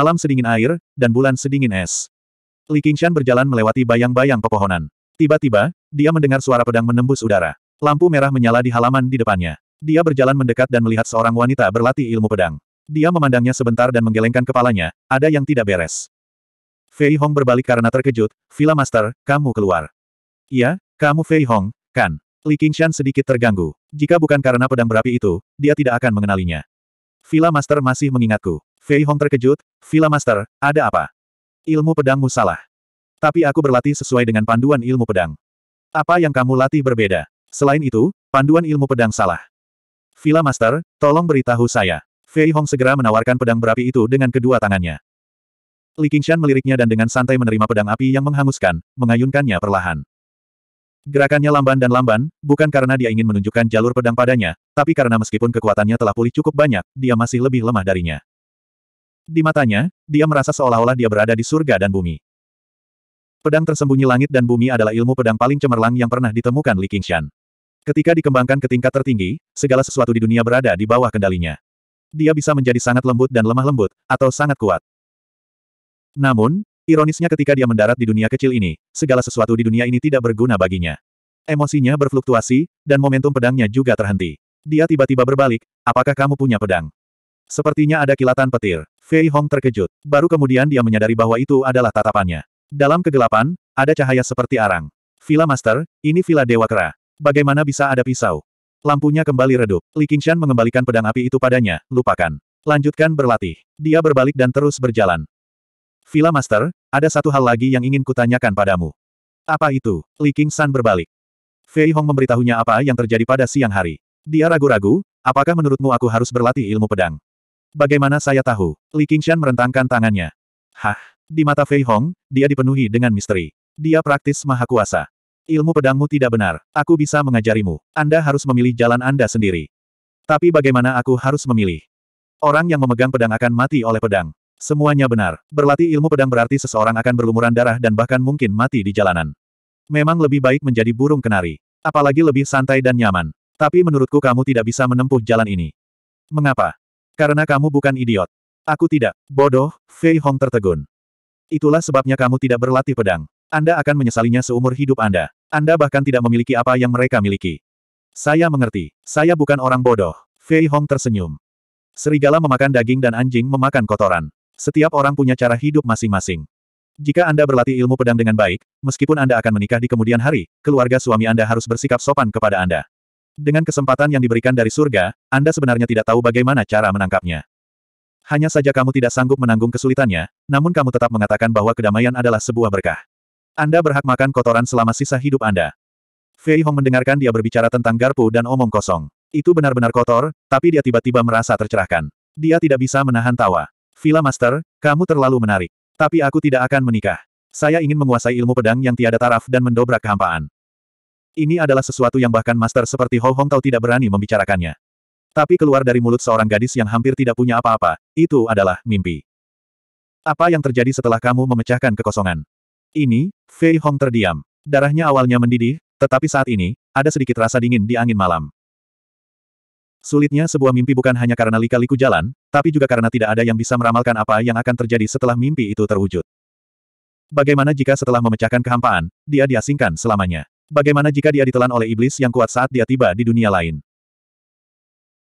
Malam sedingin air, dan bulan sedingin es. Li Qingshan berjalan melewati bayang-bayang pepohonan. Tiba-tiba, dia mendengar suara pedang menembus udara. Lampu merah menyala di halaman di depannya. Dia berjalan mendekat dan melihat seorang wanita berlatih ilmu pedang. Dia memandangnya sebentar dan menggelengkan kepalanya, ada yang tidak beres. Fei Hong berbalik karena terkejut, Villa Master, kamu keluar. Iya, kamu Fei Hong, kan? Li Qingshan sedikit terganggu. Jika bukan karena pedang berapi itu, dia tidak akan mengenalinya. Villa Master masih mengingatku. Fei Hong terkejut, Villa Master, ada apa? Ilmu pedangmu salah. Tapi aku berlatih sesuai dengan panduan ilmu pedang. Apa yang kamu latih berbeda? Selain itu, panduan ilmu pedang salah. Villa Master, tolong beritahu saya. Fei Hong segera menawarkan pedang berapi itu dengan kedua tangannya. Li Qingshan meliriknya dan dengan santai menerima pedang api yang menghanguskan, mengayunkannya perlahan. Gerakannya lamban dan lamban, bukan karena dia ingin menunjukkan jalur pedang padanya, tapi karena meskipun kekuatannya telah pulih cukup banyak, dia masih lebih lemah darinya. Di matanya, dia merasa seolah-olah dia berada di surga dan bumi. Pedang tersembunyi langit dan bumi adalah ilmu pedang paling cemerlang yang pernah ditemukan Li Qingshan. Ketika dikembangkan ke tingkat tertinggi, segala sesuatu di dunia berada di bawah kendalinya. Dia bisa menjadi sangat lembut dan lemah lembut, atau sangat kuat. Namun, Ironisnya ketika dia mendarat di dunia kecil ini, segala sesuatu di dunia ini tidak berguna baginya. Emosinya berfluktuasi, dan momentum pedangnya juga terhenti. Dia tiba-tiba berbalik, apakah kamu punya pedang? Sepertinya ada kilatan petir. Fei Hong terkejut. Baru kemudian dia menyadari bahwa itu adalah tatapannya. Dalam kegelapan, ada cahaya seperti arang. Villa Master, ini Villa Dewa Kera. Bagaimana bisa ada pisau? Lampunya kembali redup. Li Qingshan mengembalikan pedang api itu padanya, lupakan. Lanjutkan berlatih. Dia berbalik dan terus berjalan. Villa Master, ada satu hal lagi yang ingin kutanyakan padamu. Apa itu? Li King San berbalik. Fei Hong memberitahunya apa yang terjadi pada siang hari. Dia ragu-ragu, apakah menurutmu aku harus berlatih ilmu pedang? Bagaimana saya tahu? Li Shan merentangkan tangannya. Hah? Di mata Fei Hong, dia dipenuhi dengan misteri. Dia praktis maha kuasa. Ilmu pedangmu tidak benar. Aku bisa mengajarimu. Anda harus memilih jalan Anda sendiri. Tapi bagaimana aku harus memilih? Orang yang memegang pedang akan mati oleh pedang. Semuanya benar. Berlatih ilmu pedang berarti seseorang akan berlumuran darah dan bahkan mungkin mati di jalanan. Memang lebih baik menjadi burung kenari. Apalagi lebih santai dan nyaman. Tapi menurutku kamu tidak bisa menempuh jalan ini. Mengapa? Karena kamu bukan idiot. Aku tidak. Bodoh, Fei Hong tertegun. Itulah sebabnya kamu tidak berlatih pedang. Anda akan menyesalinya seumur hidup Anda. Anda bahkan tidak memiliki apa yang mereka miliki. Saya mengerti. Saya bukan orang bodoh. Fei Hong tersenyum. Serigala memakan daging dan anjing memakan kotoran. Setiap orang punya cara hidup masing-masing. Jika Anda berlatih ilmu pedang dengan baik, meskipun Anda akan menikah di kemudian hari, keluarga suami Anda harus bersikap sopan kepada Anda. Dengan kesempatan yang diberikan dari surga, Anda sebenarnya tidak tahu bagaimana cara menangkapnya. Hanya saja kamu tidak sanggup menanggung kesulitannya, namun kamu tetap mengatakan bahwa kedamaian adalah sebuah berkah. Anda berhak makan kotoran selama sisa hidup Anda. Fei Hong mendengarkan dia berbicara tentang garpu dan omong kosong. Itu benar-benar kotor, tapi dia tiba-tiba merasa tercerahkan. Dia tidak bisa menahan tawa. Villa Master, kamu terlalu menarik. Tapi aku tidak akan menikah. Saya ingin menguasai ilmu pedang yang tiada taraf dan mendobrak kehampaan. Ini adalah sesuatu yang bahkan master seperti Ho Hong Tao tidak berani membicarakannya. Tapi keluar dari mulut seorang gadis yang hampir tidak punya apa-apa, itu adalah mimpi. Apa yang terjadi setelah kamu memecahkan kekosongan? Ini, Fei Hong terdiam. Darahnya awalnya mendidih, tetapi saat ini, ada sedikit rasa dingin di angin malam. Sulitnya sebuah mimpi bukan hanya karena lika-liku jalan, tapi juga karena tidak ada yang bisa meramalkan apa yang akan terjadi setelah mimpi itu terwujud. Bagaimana jika setelah memecahkan kehampaan, dia diasingkan selamanya? Bagaimana jika dia ditelan oleh iblis yang kuat saat dia tiba di dunia lain?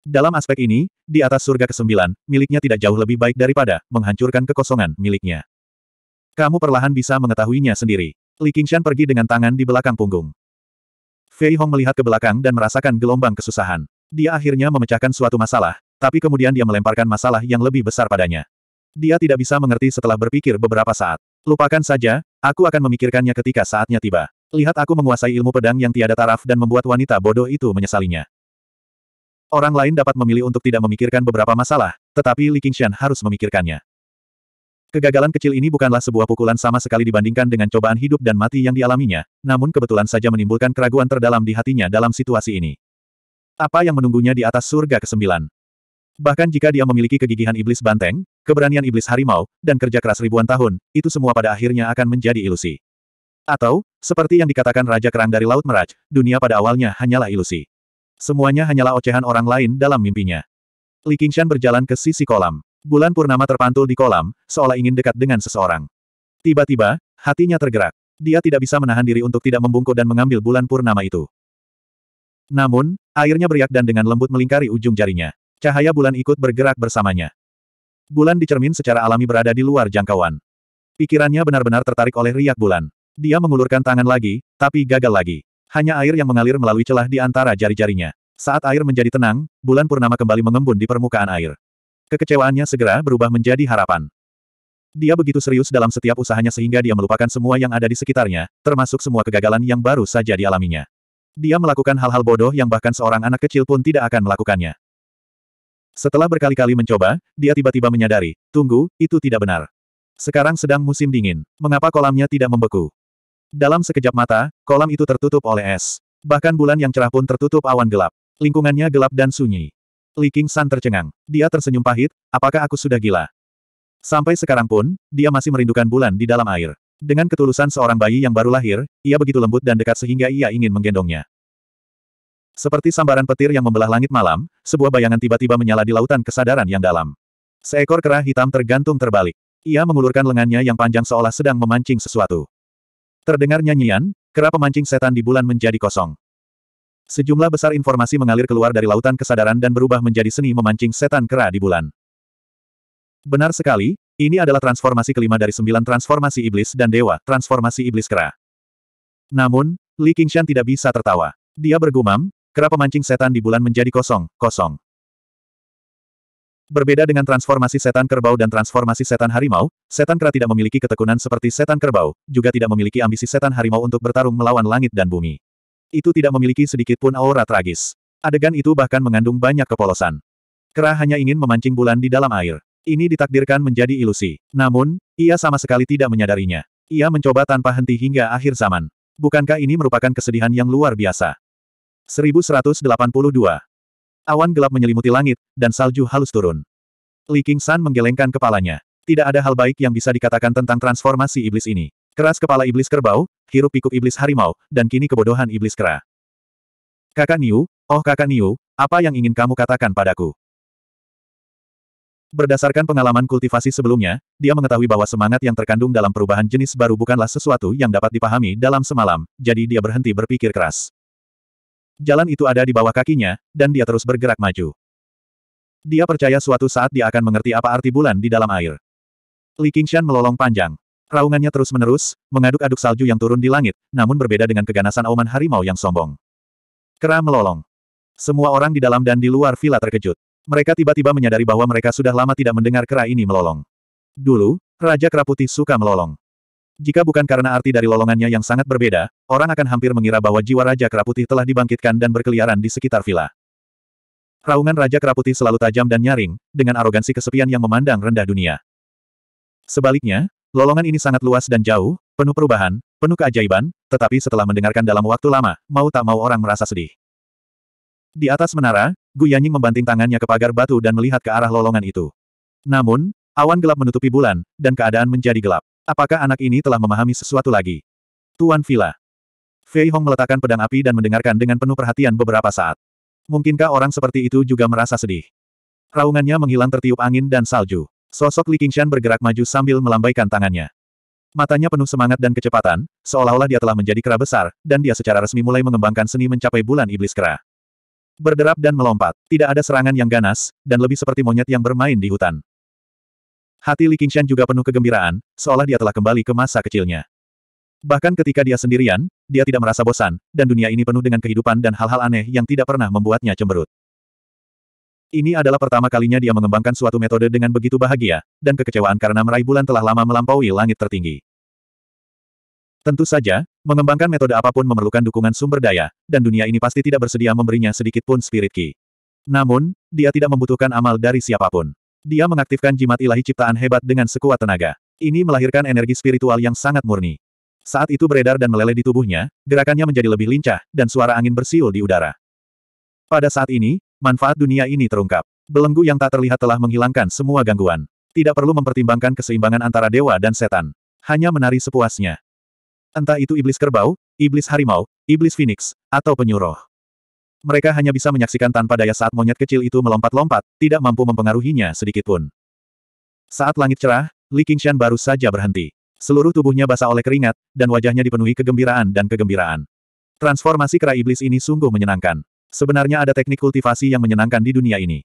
Dalam aspek ini, di atas surga kesembilan, miliknya tidak jauh lebih baik daripada menghancurkan kekosongan miliknya. Kamu perlahan bisa mengetahuinya sendiri. Li Qingshan pergi dengan tangan di belakang punggung. Fei Hong melihat ke belakang dan merasakan gelombang kesusahan. Dia akhirnya memecahkan suatu masalah, tapi kemudian dia melemparkan masalah yang lebih besar padanya. Dia tidak bisa mengerti setelah berpikir beberapa saat. Lupakan saja, aku akan memikirkannya ketika saatnya tiba. Lihat aku menguasai ilmu pedang yang tiada taraf dan membuat wanita bodoh itu menyesalinya. Orang lain dapat memilih untuk tidak memikirkan beberapa masalah, tetapi Li Qingshan harus memikirkannya. Kegagalan kecil ini bukanlah sebuah pukulan sama sekali dibandingkan dengan cobaan hidup dan mati yang dialaminya, namun kebetulan saja menimbulkan keraguan terdalam di hatinya dalam situasi ini. Apa yang menunggunya di atas surga kesembilan? Bahkan jika dia memiliki kegigihan iblis banteng, keberanian iblis harimau, dan kerja keras ribuan tahun, itu semua pada akhirnya akan menjadi ilusi. Atau, seperti yang dikatakan Raja Kerang dari Laut Meraj, dunia pada awalnya hanyalah ilusi. Semuanya hanyalah ocehan orang lain dalam mimpinya. Li Qingshan berjalan ke sisi kolam. Bulan purnama terpantul di kolam, seolah ingin dekat dengan seseorang. Tiba-tiba, hatinya tergerak. Dia tidak bisa menahan diri untuk tidak membungkuk dan mengambil bulan purnama itu. Namun, airnya beriak dan dengan lembut melingkari ujung jarinya. Cahaya bulan ikut bergerak bersamanya. Bulan dicermin secara alami berada di luar jangkauan. Pikirannya benar-benar tertarik oleh riak bulan. Dia mengulurkan tangan lagi, tapi gagal lagi. Hanya air yang mengalir melalui celah di antara jari-jarinya. Saat air menjadi tenang, bulan purnama kembali mengembun di permukaan air. Kekecewaannya segera berubah menjadi harapan. Dia begitu serius dalam setiap usahanya sehingga dia melupakan semua yang ada di sekitarnya, termasuk semua kegagalan yang baru saja dialaminya. Dia melakukan hal-hal bodoh yang bahkan seorang anak kecil pun tidak akan melakukannya. Setelah berkali-kali mencoba, dia tiba-tiba menyadari, tunggu, itu tidak benar. Sekarang sedang musim dingin. Mengapa kolamnya tidak membeku? Dalam sekejap mata, kolam itu tertutup oleh es. Bahkan bulan yang cerah pun tertutup awan gelap. Lingkungannya gelap dan sunyi. Li King San tercengang. Dia tersenyum pahit, apakah aku sudah gila? Sampai sekarang pun, dia masih merindukan bulan di dalam air. Dengan ketulusan seorang bayi yang baru lahir, ia begitu lembut dan dekat sehingga ia ingin menggendongnya. Seperti sambaran petir yang membelah langit malam, sebuah bayangan tiba-tiba menyala di lautan kesadaran yang dalam. Seekor kera hitam tergantung terbalik. Ia mengulurkan lengannya yang panjang seolah sedang memancing sesuatu. Terdengar nyanyian, kera pemancing setan di bulan menjadi kosong. Sejumlah besar informasi mengalir keluar dari lautan kesadaran dan berubah menjadi seni memancing setan kera di bulan. Benar sekali, ini adalah transformasi kelima dari sembilan transformasi iblis dan dewa, transformasi iblis kera. Namun, Li Qingshan tidak bisa tertawa. Dia bergumam, kera pemancing setan di bulan menjadi kosong, kosong. Berbeda dengan transformasi setan kerbau dan transformasi setan harimau, setan kera tidak memiliki ketekunan seperti setan kerbau, juga tidak memiliki ambisi setan harimau untuk bertarung melawan langit dan bumi. Itu tidak memiliki sedikit pun aura tragis. Adegan itu bahkan mengandung banyak kepolosan. Kera hanya ingin memancing bulan di dalam air. Ini ditakdirkan menjadi ilusi. Namun, ia sama sekali tidak menyadarinya. Ia mencoba tanpa henti hingga akhir zaman. Bukankah ini merupakan kesedihan yang luar biasa? 1182. Awan gelap menyelimuti langit, dan salju halus turun. Li San menggelengkan kepalanya. Tidak ada hal baik yang bisa dikatakan tentang transformasi iblis ini. Keras kepala iblis kerbau, hirup pikuk iblis harimau, dan kini kebodohan iblis kera. Kakak Niu, oh kakak Niu, apa yang ingin kamu katakan padaku? Berdasarkan pengalaman kultivasi sebelumnya, dia mengetahui bahwa semangat yang terkandung dalam perubahan jenis baru bukanlah sesuatu yang dapat dipahami dalam semalam, jadi dia berhenti berpikir keras. Jalan itu ada di bawah kakinya, dan dia terus bergerak maju. Dia percaya suatu saat dia akan mengerti apa arti bulan di dalam air. Li Qingshan melolong panjang. Raungannya terus-menerus, mengaduk-aduk salju yang turun di langit, namun berbeda dengan keganasan auman harimau yang sombong. Kera melolong. Semua orang di dalam dan di luar villa terkejut mereka tiba-tiba menyadari bahwa mereka sudah lama tidak mendengar kera ini melolong. Dulu, Raja Kera Putih suka melolong. Jika bukan karena arti dari lolongannya yang sangat berbeda, orang akan hampir mengira bahwa jiwa Raja Kera Putih telah dibangkitkan dan berkeliaran di sekitar villa. Raungan Raja Kera Putih selalu tajam dan nyaring, dengan arogansi kesepian yang memandang rendah dunia. Sebaliknya, lolongan ini sangat luas dan jauh, penuh perubahan, penuh keajaiban, tetapi setelah mendengarkan dalam waktu lama, mau tak mau orang merasa sedih. Di atas menara, Gu Yanying membanting tangannya ke pagar batu dan melihat ke arah lolongan itu. Namun, awan gelap menutupi bulan, dan keadaan menjadi gelap. Apakah anak ini telah memahami sesuatu lagi? Tuan Villa. Fei Hong meletakkan pedang api dan mendengarkan dengan penuh perhatian beberapa saat. Mungkinkah orang seperti itu juga merasa sedih? Raungannya menghilang tertiup angin dan salju. Sosok Li Qingshan bergerak maju sambil melambaikan tangannya. Matanya penuh semangat dan kecepatan, seolah-olah dia telah menjadi kera besar, dan dia secara resmi mulai mengembangkan seni mencapai bulan iblis kera. Berderap dan melompat, tidak ada serangan yang ganas, dan lebih seperti monyet yang bermain di hutan. Hati Li Qingshan juga penuh kegembiraan, seolah dia telah kembali ke masa kecilnya. Bahkan ketika dia sendirian, dia tidak merasa bosan, dan dunia ini penuh dengan kehidupan dan hal-hal aneh yang tidak pernah membuatnya cemberut. Ini adalah pertama kalinya dia mengembangkan suatu metode dengan begitu bahagia, dan kekecewaan karena meraih bulan telah lama melampaui langit tertinggi. Tentu saja, mengembangkan metode apapun memerlukan dukungan sumber daya, dan dunia ini pasti tidak bersedia memberinya sedikit pun spirit ki. Namun, dia tidak membutuhkan amal dari siapapun. Dia mengaktifkan jimat ilahi ciptaan hebat dengan sekuat tenaga. Ini melahirkan energi spiritual yang sangat murni. Saat itu beredar dan meleleh di tubuhnya, gerakannya menjadi lebih lincah, dan suara angin bersiul di udara. Pada saat ini, manfaat dunia ini terungkap. Belenggu yang tak terlihat telah menghilangkan semua gangguan. Tidak perlu mempertimbangkan keseimbangan antara dewa dan setan. Hanya menari sepuasnya. Entah itu iblis kerbau, iblis harimau, iblis phoenix, atau penyuruh. Mereka hanya bisa menyaksikan tanpa daya saat monyet kecil itu melompat-lompat, tidak mampu mempengaruhinya sedikitpun. Saat langit cerah, Li Qingshan baru saja berhenti. Seluruh tubuhnya basah oleh keringat, dan wajahnya dipenuhi kegembiraan dan kegembiraan. Transformasi kera iblis ini sungguh menyenangkan. Sebenarnya ada teknik kultivasi yang menyenangkan di dunia ini.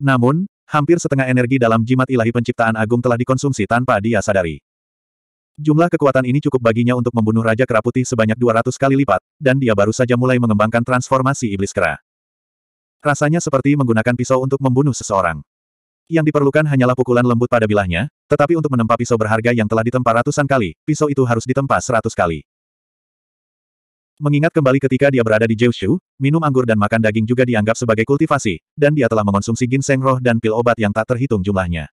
Namun, hampir setengah energi dalam jimat ilahi penciptaan agung telah dikonsumsi tanpa dia sadari. Jumlah kekuatan ini cukup baginya untuk membunuh Raja Kera Putih sebanyak 200 kali lipat, dan dia baru saja mulai mengembangkan transformasi iblis kera. Rasanya seperti menggunakan pisau untuk membunuh seseorang. Yang diperlukan hanyalah pukulan lembut pada bilahnya, tetapi untuk menempa pisau berharga yang telah ditempa ratusan kali, pisau itu harus ditempa seratus kali. Mengingat kembali ketika dia berada di Jiushu, minum anggur dan makan daging juga dianggap sebagai kultivasi, dan dia telah mengonsumsi ginseng roh dan pil obat yang tak terhitung jumlahnya.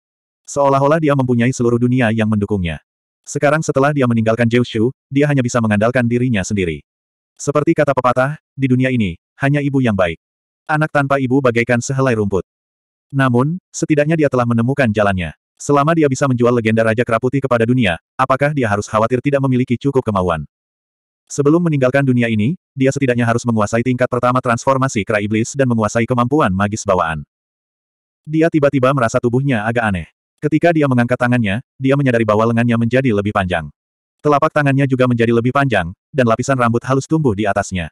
Seolah-olah dia mempunyai seluruh dunia yang mendukungnya. Sekarang setelah dia meninggalkan Shu, dia hanya bisa mengandalkan dirinya sendiri. Seperti kata pepatah, di dunia ini, hanya ibu yang baik. Anak tanpa ibu bagaikan sehelai rumput. Namun, setidaknya dia telah menemukan jalannya. Selama dia bisa menjual legenda Raja Keraputi kepada dunia, apakah dia harus khawatir tidak memiliki cukup kemauan? Sebelum meninggalkan dunia ini, dia setidaknya harus menguasai tingkat pertama transformasi kera iblis dan menguasai kemampuan magis bawaan. Dia tiba-tiba merasa tubuhnya agak aneh. Ketika dia mengangkat tangannya, dia menyadari bahwa lengannya menjadi lebih panjang. Telapak tangannya juga menjadi lebih panjang, dan lapisan rambut halus tumbuh di atasnya.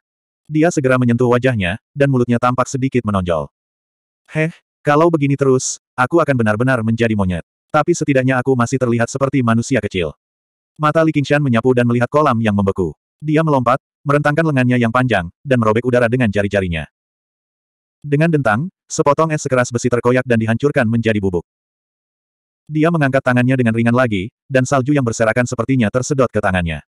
Dia segera menyentuh wajahnya, dan mulutnya tampak sedikit menonjol. Heh, kalau begini terus, aku akan benar-benar menjadi monyet. Tapi setidaknya aku masih terlihat seperti manusia kecil. Mata Li Qingshan menyapu dan melihat kolam yang membeku. Dia melompat, merentangkan lengannya yang panjang, dan merobek udara dengan jari-jarinya. Dengan dentang, sepotong es sekeras besi terkoyak dan dihancurkan menjadi bubuk. Dia mengangkat tangannya dengan ringan lagi, dan salju yang berserakan sepertinya tersedot ke tangannya.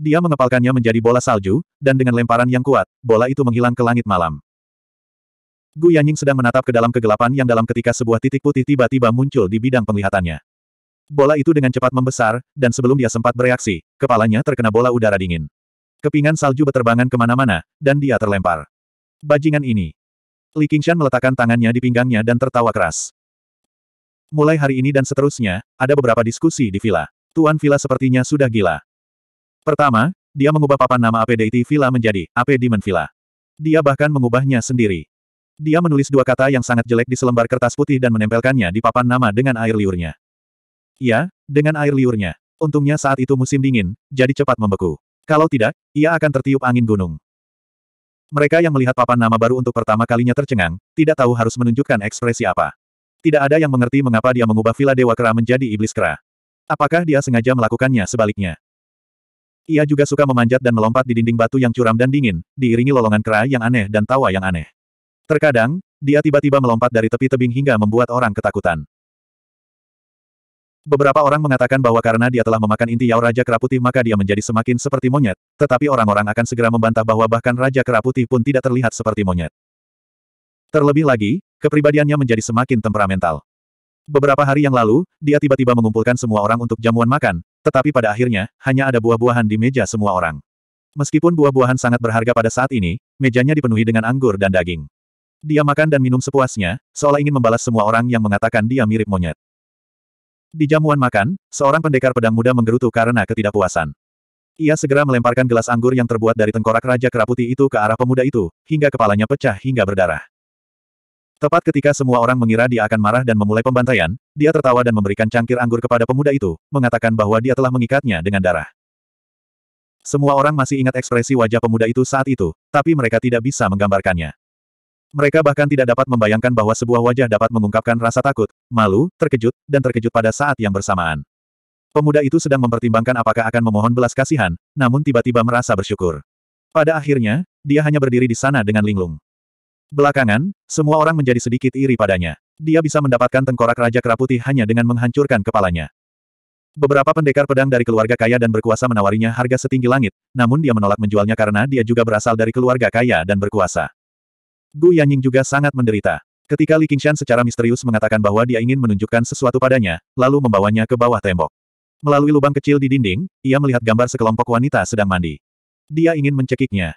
Dia mengepalkannya menjadi bola salju, dan dengan lemparan yang kuat, bola itu menghilang ke langit malam. Gu Yanying sedang menatap ke dalam kegelapan yang dalam ketika sebuah titik putih tiba-tiba muncul di bidang penglihatannya. Bola itu dengan cepat membesar, dan sebelum dia sempat bereaksi, kepalanya terkena bola udara dingin. Kepingan salju berterbangan kemana-mana, dan dia terlempar. Bajingan ini. Li Qingshan meletakkan tangannya di pinggangnya dan tertawa keras. Mulai hari ini dan seterusnya, ada beberapa diskusi di villa. Tuan villa sepertinya sudah gila. Pertama, dia mengubah papan nama APDIT Villa menjadi AP Demon Villa. Dia bahkan mengubahnya sendiri. Dia menulis dua kata yang sangat jelek di selembar kertas putih dan menempelkannya di papan nama dengan air liurnya. Ya, dengan air liurnya. Untungnya saat itu musim dingin, jadi cepat membeku. Kalau tidak, ia akan tertiup angin gunung. Mereka yang melihat papan nama baru untuk pertama kalinya tercengang, tidak tahu harus menunjukkan ekspresi apa. Tidak ada yang mengerti mengapa dia mengubah Villa Dewa Kera menjadi Iblis Kera. Apakah dia sengaja melakukannya sebaliknya? Ia juga suka memanjat dan melompat di dinding batu yang curam dan dingin, diiringi lolongan kera yang aneh dan tawa yang aneh. Terkadang, dia tiba-tiba melompat dari tepi tebing hingga membuat orang ketakutan. Beberapa orang mengatakan bahwa karena dia telah memakan inti Yao Raja Keraputi maka dia menjadi semakin seperti monyet, tetapi orang-orang akan segera membantah bahwa bahkan Raja Keraputi pun tidak terlihat seperti monyet. Terlebih lagi, kepribadiannya menjadi semakin temperamental. Beberapa hari yang lalu, dia tiba-tiba mengumpulkan semua orang untuk jamuan makan, tetapi pada akhirnya, hanya ada buah-buahan di meja semua orang. Meskipun buah-buahan sangat berharga pada saat ini, mejanya dipenuhi dengan anggur dan daging. Dia makan dan minum sepuasnya, seolah ingin membalas semua orang yang mengatakan dia mirip monyet. Di jamuan makan, seorang pendekar pedang muda menggerutu karena ketidakpuasan. Ia segera melemparkan gelas anggur yang terbuat dari tengkorak Raja keraputi itu ke arah pemuda itu, hingga kepalanya pecah hingga berdarah. Tepat ketika semua orang mengira dia akan marah dan memulai pembantaian, dia tertawa dan memberikan cangkir anggur kepada pemuda itu, mengatakan bahwa dia telah mengikatnya dengan darah. Semua orang masih ingat ekspresi wajah pemuda itu saat itu, tapi mereka tidak bisa menggambarkannya. Mereka bahkan tidak dapat membayangkan bahwa sebuah wajah dapat mengungkapkan rasa takut, malu, terkejut, dan terkejut pada saat yang bersamaan. Pemuda itu sedang mempertimbangkan apakah akan memohon belas kasihan, namun tiba-tiba merasa bersyukur. Pada akhirnya, dia hanya berdiri di sana dengan linglung. Belakangan, semua orang menjadi sedikit iri padanya. Dia bisa mendapatkan tengkorak Raja Keraputi hanya dengan menghancurkan kepalanya. Beberapa pendekar pedang dari keluarga kaya dan berkuasa menawarinya harga setinggi langit, namun dia menolak menjualnya karena dia juga berasal dari keluarga kaya dan berkuasa. Gu Yanying juga sangat menderita. Ketika Li Qingshan secara misterius mengatakan bahwa dia ingin menunjukkan sesuatu padanya, lalu membawanya ke bawah tembok. Melalui lubang kecil di dinding, ia melihat gambar sekelompok wanita sedang mandi. Dia ingin mencekiknya.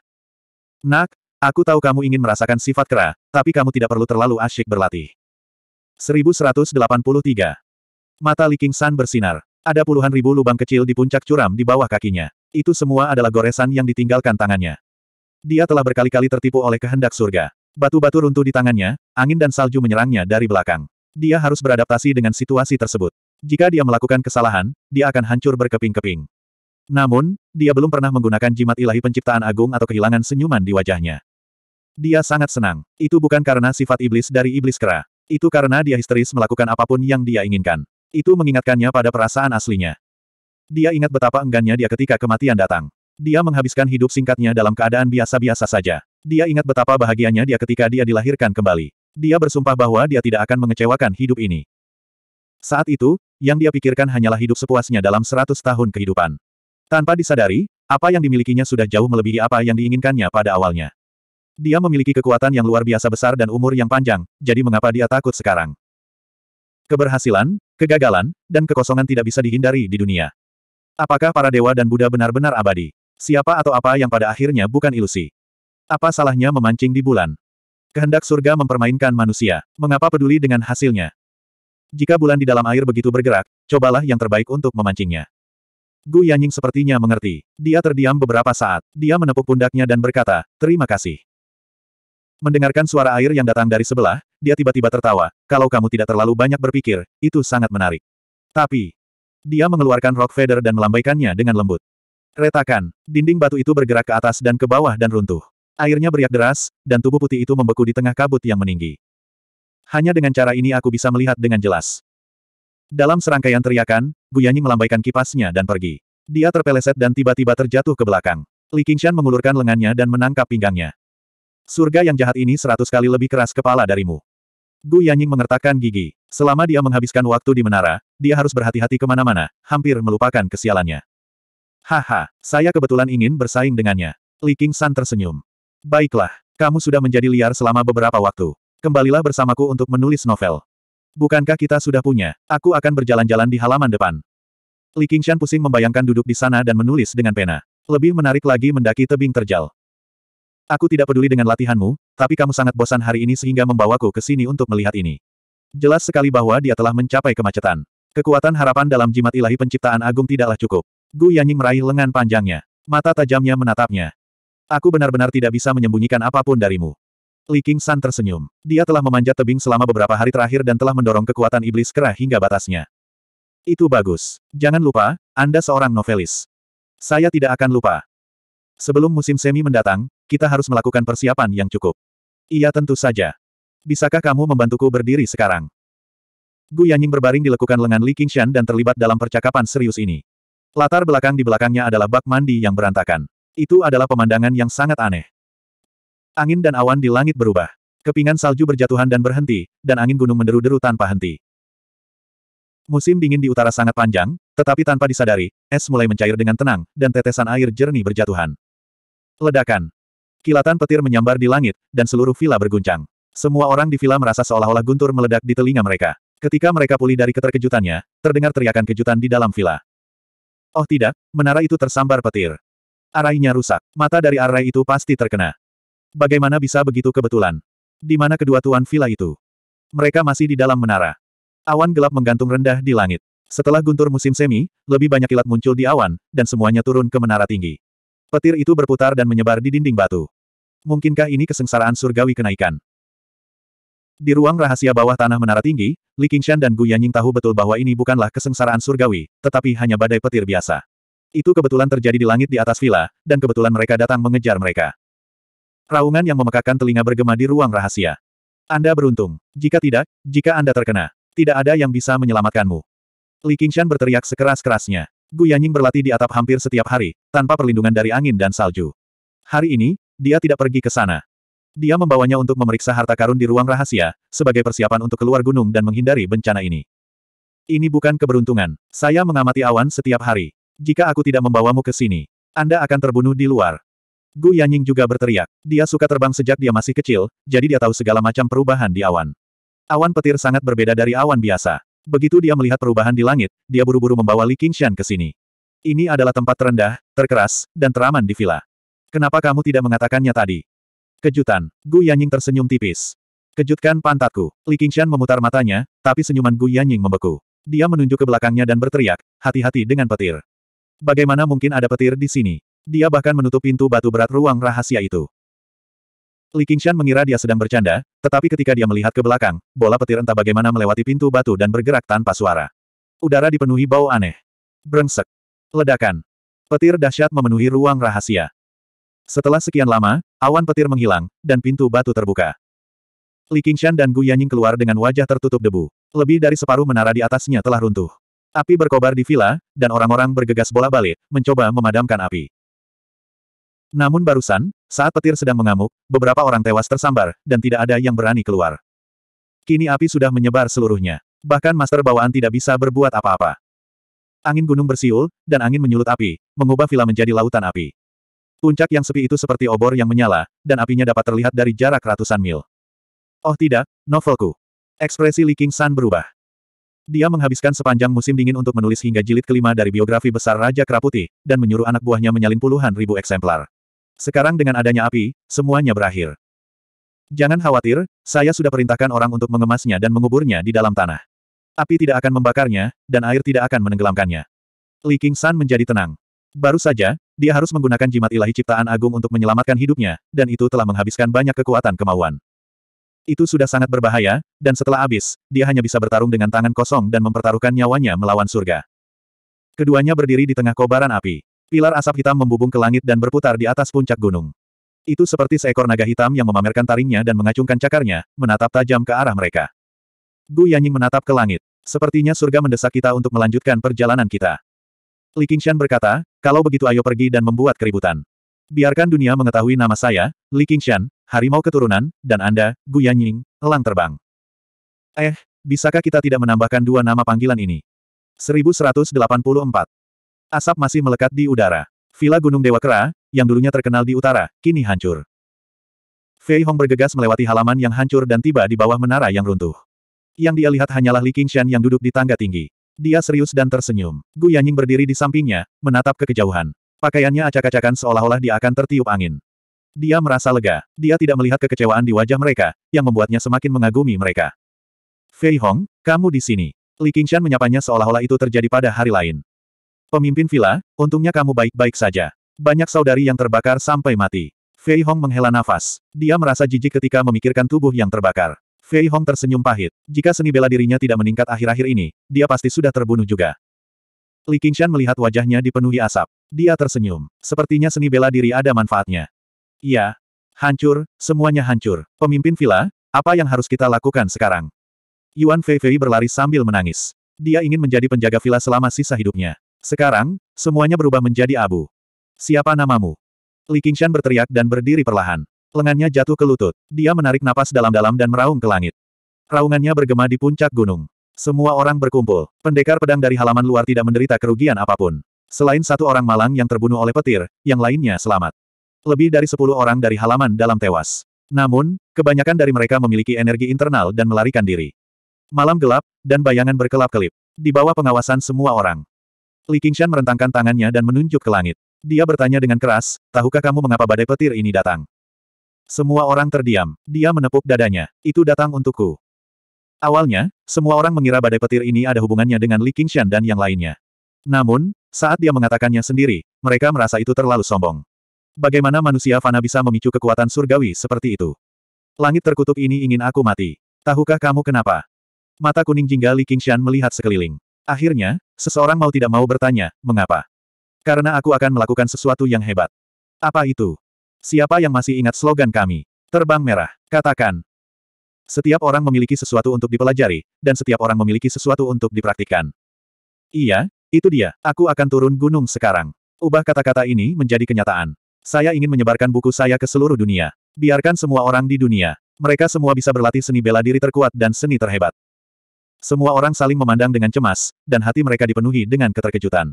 Nak, Aku tahu kamu ingin merasakan sifat kera, tapi kamu tidak perlu terlalu asyik berlatih. 1183. Mata Li King San bersinar. Ada puluhan ribu lubang kecil di puncak curam di bawah kakinya. Itu semua adalah goresan yang ditinggalkan tangannya. Dia telah berkali-kali tertipu oleh kehendak surga. Batu-batu runtuh di tangannya, angin dan salju menyerangnya dari belakang. Dia harus beradaptasi dengan situasi tersebut. Jika dia melakukan kesalahan, dia akan hancur berkeping-keping. Namun, dia belum pernah menggunakan jimat ilahi penciptaan agung atau kehilangan senyuman di wajahnya. Dia sangat senang. Itu bukan karena sifat iblis dari iblis kera. Itu karena dia histeris melakukan apapun yang dia inginkan. Itu mengingatkannya pada perasaan aslinya. Dia ingat betapa enggannya dia ketika kematian datang. Dia menghabiskan hidup singkatnya dalam keadaan biasa-biasa saja. Dia ingat betapa bahagianya dia ketika dia dilahirkan kembali. Dia bersumpah bahwa dia tidak akan mengecewakan hidup ini. Saat itu, yang dia pikirkan hanyalah hidup sepuasnya dalam seratus tahun kehidupan. Tanpa disadari, apa yang dimilikinya sudah jauh melebihi apa yang diinginkannya pada awalnya. Dia memiliki kekuatan yang luar biasa besar dan umur yang panjang, jadi mengapa dia takut sekarang? Keberhasilan, kegagalan, dan kekosongan tidak bisa dihindari di dunia. Apakah para dewa dan Buddha benar-benar abadi? Siapa atau apa yang pada akhirnya bukan ilusi? Apa salahnya memancing di bulan? Kehendak surga mempermainkan manusia. Mengapa peduli dengan hasilnya? Jika bulan di dalam air begitu bergerak, cobalah yang terbaik untuk memancingnya. Gu Yanying sepertinya mengerti. Dia terdiam beberapa saat. Dia menepuk pundaknya dan berkata, terima kasih. Mendengarkan suara air yang datang dari sebelah, dia tiba-tiba tertawa. Kalau kamu tidak terlalu banyak berpikir, itu sangat menarik. Tapi, dia mengeluarkan rock feather dan melambaikannya dengan lembut. Retakan, dinding batu itu bergerak ke atas dan ke bawah dan runtuh. Airnya beriak deras, dan tubuh putih itu membeku di tengah kabut yang meninggi. Hanya dengan cara ini aku bisa melihat dengan jelas. Dalam serangkaian teriakan, Yanying melambaikan kipasnya dan pergi. Dia terpeleset dan tiba-tiba terjatuh ke belakang. Li Qingshan mengulurkan lengannya dan menangkap pinggangnya. Surga yang jahat ini seratus kali lebih keras kepala darimu. Gu Yanying mengertakkan gigi. Selama dia menghabiskan waktu di menara, dia harus berhati-hati kemana-mana, hampir melupakan kesialannya. Haha, saya kebetulan ingin bersaing dengannya. Li Qingshan tersenyum. Baiklah, kamu sudah menjadi liar selama beberapa waktu. Kembalilah bersamaku untuk menulis novel. Bukankah kita sudah punya? Aku akan berjalan-jalan di halaman depan. Li Qingshan pusing membayangkan duduk di sana dan menulis dengan pena. Lebih menarik lagi mendaki tebing terjal. Aku tidak peduli dengan latihanmu, tapi kamu sangat bosan hari ini sehingga membawaku ke sini untuk melihat ini. Jelas sekali bahwa dia telah mencapai kemacetan. Kekuatan harapan dalam jimat ilahi penciptaan agung tidaklah cukup. Gu Yanying meraih lengan panjangnya. Mata tajamnya menatapnya. Aku benar-benar tidak bisa menyembunyikan apapun darimu. Li King San tersenyum. Dia telah memanjat tebing selama beberapa hari terakhir dan telah mendorong kekuatan iblis kera hingga batasnya. Itu bagus. Jangan lupa, Anda seorang novelis. Saya tidak akan lupa. Sebelum musim semi mendatang, kita harus melakukan persiapan yang cukup. Iya tentu saja. Bisakah kamu membantuku berdiri sekarang? Gu Yanying berbaring di lekukan lengan Li Qingshan dan terlibat dalam percakapan serius ini. Latar belakang di belakangnya adalah bak mandi yang berantakan. Itu adalah pemandangan yang sangat aneh. Angin dan awan di langit berubah. Kepingan salju berjatuhan dan berhenti, dan angin gunung menderu-deru tanpa henti. Musim dingin di utara sangat panjang, tetapi tanpa disadari, es mulai mencair dengan tenang, dan tetesan air jernih berjatuhan. Ledakan. Kilatan petir menyambar di langit, dan seluruh villa berguncang. Semua orang di villa merasa seolah-olah guntur meledak di telinga mereka. Ketika mereka pulih dari keterkejutannya, terdengar teriakan kejutan di dalam villa. Oh tidak, menara itu tersambar petir. Arainya rusak. Mata dari arai itu pasti terkena. Bagaimana bisa begitu kebetulan? Di mana kedua tuan villa itu? Mereka masih di dalam menara. Awan gelap menggantung rendah di langit. Setelah guntur musim semi, lebih banyak kilat muncul di awan, dan semuanya turun ke menara tinggi. Petir itu berputar dan menyebar di dinding batu. Mungkinkah ini kesengsaraan surgawi kenaikan? Di ruang rahasia bawah tanah menara tinggi, Li Qingshan dan Gu Yanying tahu betul bahwa ini bukanlah kesengsaraan surgawi, tetapi hanya badai petir biasa. Itu kebetulan terjadi di langit di atas villa, dan kebetulan mereka datang mengejar mereka. Raungan yang memekakan telinga bergema di ruang rahasia. Anda beruntung. Jika tidak, jika Anda terkena, tidak ada yang bisa menyelamatkanmu. Li Qingshan berteriak sekeras-kerasnya. Gu Yanying berlatih di atap hampir setiap hari, tanpa perlindungan dari angin dan salju. Hari ini, dia tidak pergi ke sana. Dia membawanya untuk memeriksa harta karun di ruang rahasia, sebagai persiapan untuk keluar gunung dan menghindari bencana ini. Ini bukan keberuntungan. Saya mengamati awan setiap hari. Jika aku tidak membawamu ke sini, Anda akan terbunuh di luar. Gu Yanying juga berteriak. Dia suka terbang sejak dia masih kecil, jadi dia tahu segala macam perubahan di awan. Awan petir sangat berbeda dari awan biasa. Begitu dia melihat perubahan di langit, dia buru-buru membawa Li Qingshan ke sini. Ini adalah tempat terendah, terkeras, dan teraman di villa. Kenapa kamu tidak mengatakannya tadi? Kejutan. Gu Yanying tersenyum tipis. Kejutkan pantatku. Li Qingshan memutar matanya, tapi senyuman Gu Yanying membeku. Dia menunjuk ke belakangnya dan berteriak, hati-hati dengan petir. Bagaimana mungkin ada petir di sini? Dia bahkan menutup pintu batu berat ruang rahasia itu. Li Qingshan mengira dia sedang bercanda, tetapi ketika dia melihat ke belakang, bola petir entah bagaimana melewati pintu batu dan bergerak tanpa suara. Udara dipenuhi bau aneh. Brengsek. Ledakan. Petir dahsyat memenuhi ruang rahasia. Setelah sekian lama, awan petir menghilang, dan pintu batu terbuka. Li Qingshan dan Gu Yanying keluar dengan wajah tertutup debu. Lebih dari separuh menara di atasnya telah runtuh. Api berkobar di villa, dan orang-orang bergegas bola balik, mencoba memadamkan api. Namun barusan, saat petir sedang mengamuk, beberapa orang tewas tersambar, dan tidak ada yang berani keluar. Kini api sudah menyebar seluruhnya. Bahkan master bawaan tidak bisa berbuat apa-apa. Angin gunung bersiul, dan angin menyulut api, mengubah villa menjadi lautan api. Puncak yang sepi itu seperti obor yang menyala, dan apinya dapat terlihat dari jarak ratusan mil. Oh tidak, novelku. Ekspresi Li King San berubah. Dia menghabiskan sepanjang musim dingin untuk menulis hingga jilid kelima dari biografi besar Raja Kraputi, dan menyuruh anak buahnya menyalin puluhan ribu eksemplar. Sekarang dengan adanya api, semuanya berakhir. Jangan khawatir, saya sudah perintahkan orang untuk mengemasnya dan menguburnya di dalam tanah. Api tidak akan membakarnya, dan air tidak akan menenggelamkannya. Li King San menjadi tenang. Baru saja, dia harus menggunakan jimat ilahi ciptaan agung untuk menyelamatkan hidupnya, dan itu telah menghabiskan banyak kekuatan kemauan. Itu sudah sangat berbahaya, dan setelah habis, dia hanya bisa bertarung dengan tangan kosong dan mempertaruhkan nyawanya melawan surga. Keduanya berdiri di tengah kobaran api. Pilar asap hitam membubung ke langit dan berputar di atas puncak gunung. Itu seperti seekor naga hitam yang memamerkan taringnya dan mengacungkan cakarnya, menatap tajam ke arah mereka. Gu Yanying menatap ke langit. Sepertinya surga mendesak kita untuk melanjutkan perjalanan kita. Li Qingshan berkata, kalau begitu ayo pergi dan membuat keributan. Biarkan dunia mengetahui nama saya, Li Qingshan, harimau keturunan, dan Anda, Gu Yanying, elang terbang. Eh, bisakah kita tidak menambahkan dua nama panggilan ini? 1184 Asap masih melekat di udara. Villa Gunung Dewa Kera, yang dulunya terkenal di utara, kini hancur. Fei Hong bergegas melewati halaman yang hancur dan tiba di bawah menara yang runtuh. Yang dia lihat hanyalah Li Qingshan yang duduk di tangga tinggi. Dia serius dan tersenyum. Gu Yanying berdiri di sampingnya, menatap ke kejauhan. Pakaiannya acak-acakan seolah-olah dia akan tertiup angin. Dia merasa lega. Dia tidak melihat kekecewaan di wajah mereka, yang membuatnya semakin mengagumi mereka. Fei Hong, kamu di sini. Li Qingshan menyapanya seolah-olah itu terjadi pada hari lain. Pemimpin villa, untungnya kamu baik-baik saja. Banyak saudari yang terbakar sampai mati. Fei Hong menghela nafas. Dia merasa jijik ketika memikirkan tubuh yang terbakar. Fei Hong tersenyum pahit. Jika seni bela dirinya tidak meningkat akhir-akhir ini, dia pasti sudah terbunuh juga. Li Qingshan melihat wajahnya dipenuhi asap. Dia tersenyum. Sepertinya seni bela diri ada manfaatnya. Iya. Hancur, semuanya hancur. Pemimpin villa, apa yang harus kita lakukan sekarang? Yuan Fei Fei berlari sambil menangis. Dia ingin menjadi penjaga villa selama sisa hidupnya. Sekarang, semuanya berubah menjadi abu. Siapa namamu? Li Qingshan berteriak dan berdiri perlahan. Lengannya jatuh ke lutut. Dia menarik napas dalam-dalam dan meraung ke langit. Raungannya bergema di puncak gunung. Semua orang berkumpul. Pendekar pedang dari halaman luar tidak menderita kerugian apapun. Selain satu orang malang yang terbunuh oleh petir, yang lainnya selamat. Lebih dari sepuluh orang dari halaman dalam tewas. Namun, kebanyakan dari mereka memiliki energi internal dan melarikan diri. Malam gelap, dan bayangan berkelap-kelip. Di bawah pengawasan semua orang. Li Qingshan merentangkan tangannya dan menunjuk ke langit. Dia bertanya dengan keras, tahukah kamu mengapa badai petir ini datang? Semua orang terdiam. Dia menepuk dadanya. Itu datang untukku. Awalnya, semua orang mengira badai petir ini ada hubungannya dengan Li Qingshan dan yang lainnya. Namun, saat dia mengatakannya sendiri, mereka merasa itu terlalu sombong. Bagaimana manusia fana bisa memicu kekuatan surgawi seperti itu? Langit terkutuk ini ingin aku mati. Tahukah kamu kenapa? Mata kuning jingga Li Qingshan melihat sekeliling. Akhirnya, seseorang mau tidak mau bertanya, mengapa? Karena aku akan melakukan sesuatu yang hebat. Apa itu? Siapa yang masih ingat slogan kami? Terbang merah, katakan. Setiap orang memiliki sesuatu untuk dipelajari, dan setiap orang memiliki sesuatu untuk dipraktikkan. Iya, itu dia, aku akan turun gunung sekarang. Ubah kata-kata ini menjadi kenyataan. Saya ingin menyebarkan buku saya ke seluruh dunia. Biarkan semua orang di dunia. Mereka semua bisa berlatih seni bela diri terkuat dan seni terhebat. Semua orang saling memandang dengan cemas, dan hati mereka dipenuhi dengan keterkejutan.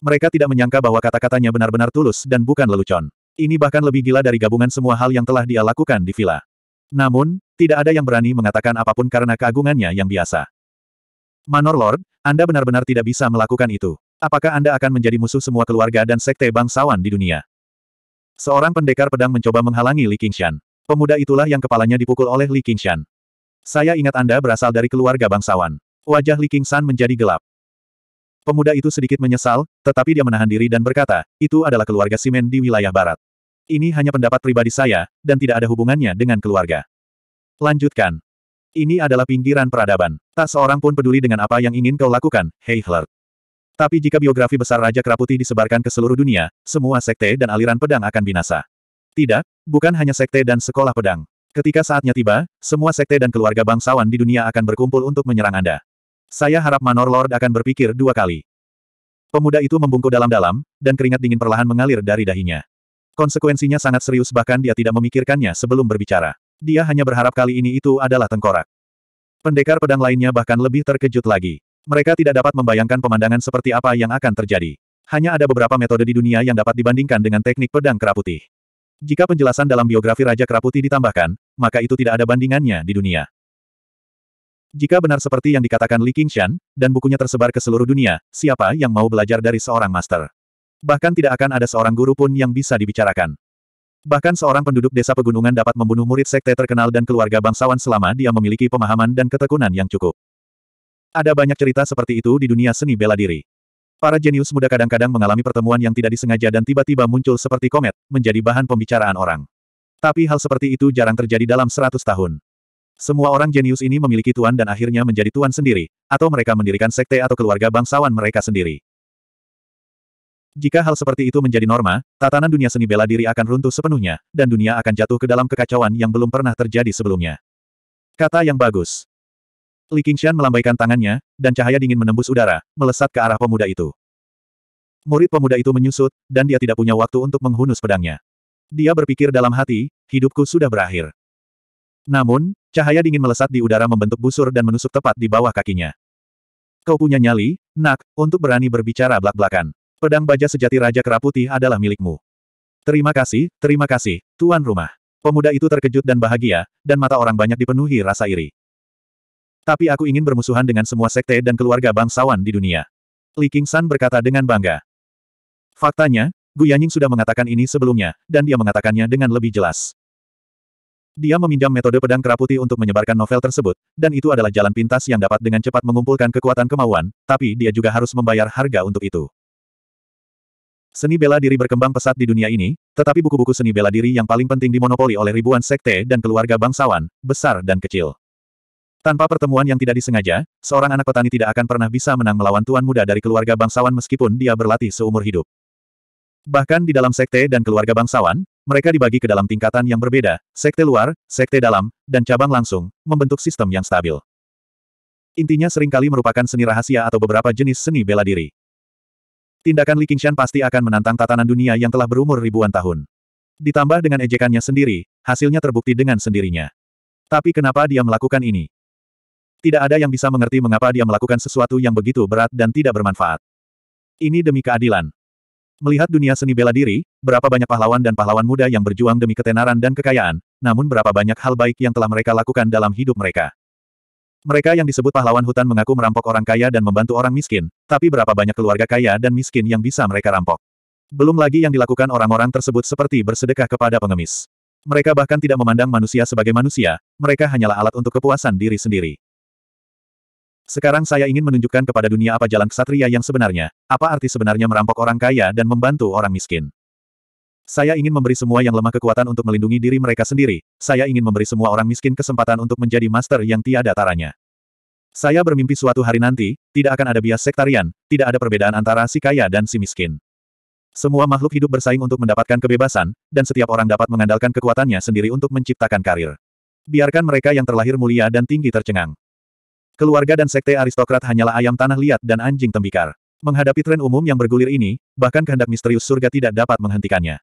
Mereka tidak menyangka bahwa kata-katanya benar-benar tulus dan bukan lelucon. Ini bahkan lebih gila dari gabungan semua hal yang telah dia lakukan di villa. Namun, tidak ada yang berani mengatakan apapun karena keagungannya yang biasa. Manor Lord, Anda benar-benar tidak bisa melakukan itu. Apakah Anda akan menjadi musuh semua keluarga dan sekte bangsawan di dunia? Seorang pendekar pedang mencoba menghalangi Li Qingshan. Pemuda itulah yang kepalanya dipukul oleh Li Qingshan. Saya ingat Anda berasal dari keluarga bangsawan. Wajah Li San menjadi gelap. Pemuda itu sedikit menyesal, tetapi dia menahan diri dan berkata, itu adalah keluarga Simen di wilayah barat. Ini hanya pendapat pribadi saya, dan tidak ada hubungannya dengan keluarga. Lanjutkan. Ini adalah pinggiran peradaban. Tak seorang pun peduli dengan apa yang ingin kau lakukan, Hei Tapi jika biografi besar Raja Keraputi disebarkan ke seluruh dunia, semua sekte dan aliran pedang akan binasa. Tidak, bukan hanya sekte dan sekolah pedang. Ketika saatnya tiba, semua sekte dan keluarga bangsawan di dunia akan berkumpul untuk menyerang Anda. Saya harap Manor Lord akan berpikir dua kali. Pemuda itu membungkuk dalam-dalam, dan keringat dingin perlahan mengalir dari dahinya. Konsekuensinya sangat serius bahkan dia tidak memikirkannya sebelum berbicara. Dia hanya berharap kali ini itu adalah tengkorak. Pendekar pedang lainnya bahkan lebih terkejut lagi. Mereka tidak dapat membayangkan pemandangan seperti apa yang akan terjadi. Hanya ada beberapa metode di dunia yang dapat dibandingkan dengan teknik pedang kera putih. Jika penjelasan dalam biografi Raja Keraputi ditambahkan, maka itu tidak ada bandingannya di dunia. Jika benar seperti yang dikatakan Li Qingshan, dan bukunya tersebar ke seluruh dunia, siapa yang mau belajar dari seorang master? Bahkan tidak akan ada seorang guru pun yang bisa dibicarakan. Bahkan seorang penduduk desa pegunungan dapat membunuh murid sekte terkenal dan keluarga bangsawan selama dia memiliki pemahaman dan ketekunan yang cukup. Ada banyak cerita seperti itu di dunia seni bela diri. Para jenius muda kadang-kadang mengalami pertemuan yang tidak disengaja dan tiba-tiba muncul seperti komet, menjadi bahan pembicaraan orang. Tapi hal seperti itu jarang terjadi dalam seratus tahun. Semua orang jenius ini memiliki tuan dan akhirnya menjadi tuan sendiri, atau mereka mendirikan sekte atau keluarga bangsawan mereka sendiri. Jika hal seperti itu menjadi norma, tatanan dunia seni bela diri akan runtuh sepenuhnya, dan dunia akan jatuh ke dalam kekacauan yang belum pernah terjadi sebelumnya. Kata yang bagus. Li Qingshan melambaikan tangannya, dan cahaya dingin menembus udara, melesat ke arah pemuda itu. Murid pemuda itu menyusut, dan dia tidak punya waktu untuk menghunus pedangnya. Dia berpikir dalam hati, hidupku sudah berakhir. Namun, cahaya dingin melesat di udara membentuk busur dan menusuk tepat di bawah kakinya. Kau punya nyali, nak, untuk berani berbicara belak-belakan. Pedang baja sejati Raja Keraputi adalah milikmu. Terima kasih, terima kasih, tuan rumah. Pemuda itu terkejut dan bahagia, dan mata orang banyak dipenuhi rasa iri. Tapi aku ingin bermusuhan dengan semua sekte dan keluarga bangsawan di dunia. Li San berkata dengan bangga. Faktanya, Gu Yanying sudah mengatakan ini sebelumnya, dan dia mengatakannya dengan lebih jelas. Dia meminjam metode pedang keraputi untuk menyebarkan novel tersebut, dan itu adalah jalan pintas yang dapat dengan cepat mengumpulkan kekuatan kemauan, tapi dia juga harus membayar harga untuk itu. Seni bela diri berkembang pesat di dunia ini, tetapi buku-buku seni bela diri yang paling penting dimonopoli oleh ribuan sekte dan keluarga bangsawan, besar dan kecil. Tanpa pertemuan yang tidak disengaja, seorang anak petani tidak akan pernah bisa menang melawan tuan muda dari keluarga bangsawan meskipun dia berlatih seumur hidup. Bahkan di dalam sekte dan keluarga bangsawan, mereka dibagi ke dalam tingkatan yang berbeda, sekte luar, sekte dalam, dan cabang langsung, membentuk sistem yang stabil. Intinya seringkali merupakan seni rahasia atau beberapa jenis seni bela diri. Tindakan Li Qingshan pasti akan menantang tatanan dunia yang telah berumur ribuan tahun. Ditambah dengan ejekannya sendiri, hasilnya terbukti dengan sendirinya. Tapi kenapa dia melakukan ini? Tidak ada yang bisa mengerti mengapa dia melakukan sesuatu yang begitu berat dan tidak bermanfaat. Ini demi keadilan. Melihat dunia seni bela diri, berapa banyak pahlawan dan pahlawan muda yang berjuang demi ketenaran dan kekayaan, namun berapa banyak hal baik yang telah mereka lakukan dalam hidup mereka. Mereka yang disebut pahlawan hutan mengaku merampok orang kaya dan membantu orang miskin, tapi berapa banyak keluarga kaya dan miskin yang bisa mereka rampok. Belum lagi yang dilakukan orang-orang tersebut seperti bersedekah kepada pengemis. Mereka bahkan tidak memandang manusia sebagai manusia, mereka hanyalah alat untuk kepuasan diri sendiri. Sekarang saya ingin menunjukkan kepada dunia apa jalan kesatria yang sebenarnya, apa arti sebenarnya merampok orang kaya dan membantu orang miskin. Saya ingin memberi semua yang lemah kekuatan untuk melindungi diri mereka sendiri, saya ingin memberi semua orang miskin kesempatan untuk menjadi master yang tiada taranya. Saya bermimpi suatu hari nanti, tidak akan ada bias sektarian, tidak ada perbedaan antara si kaya dan si miskin. Semua makhluk hidup bersaing untuk mendapatkan kebebasan, dan setiap orang dapat mengandalkan kekuatannya sendiri untuk menciptakan karir. Biarkan mereka yang terlahir mulia dan tinggi tercengang. Keluarga dan sekte aristokrat hanyalah ayam tanah liat dan anjing tembikar. Menghadapi tren umum yang bergulir ini, bahkan kehendak misterius surga tidak dapat menghentikannya.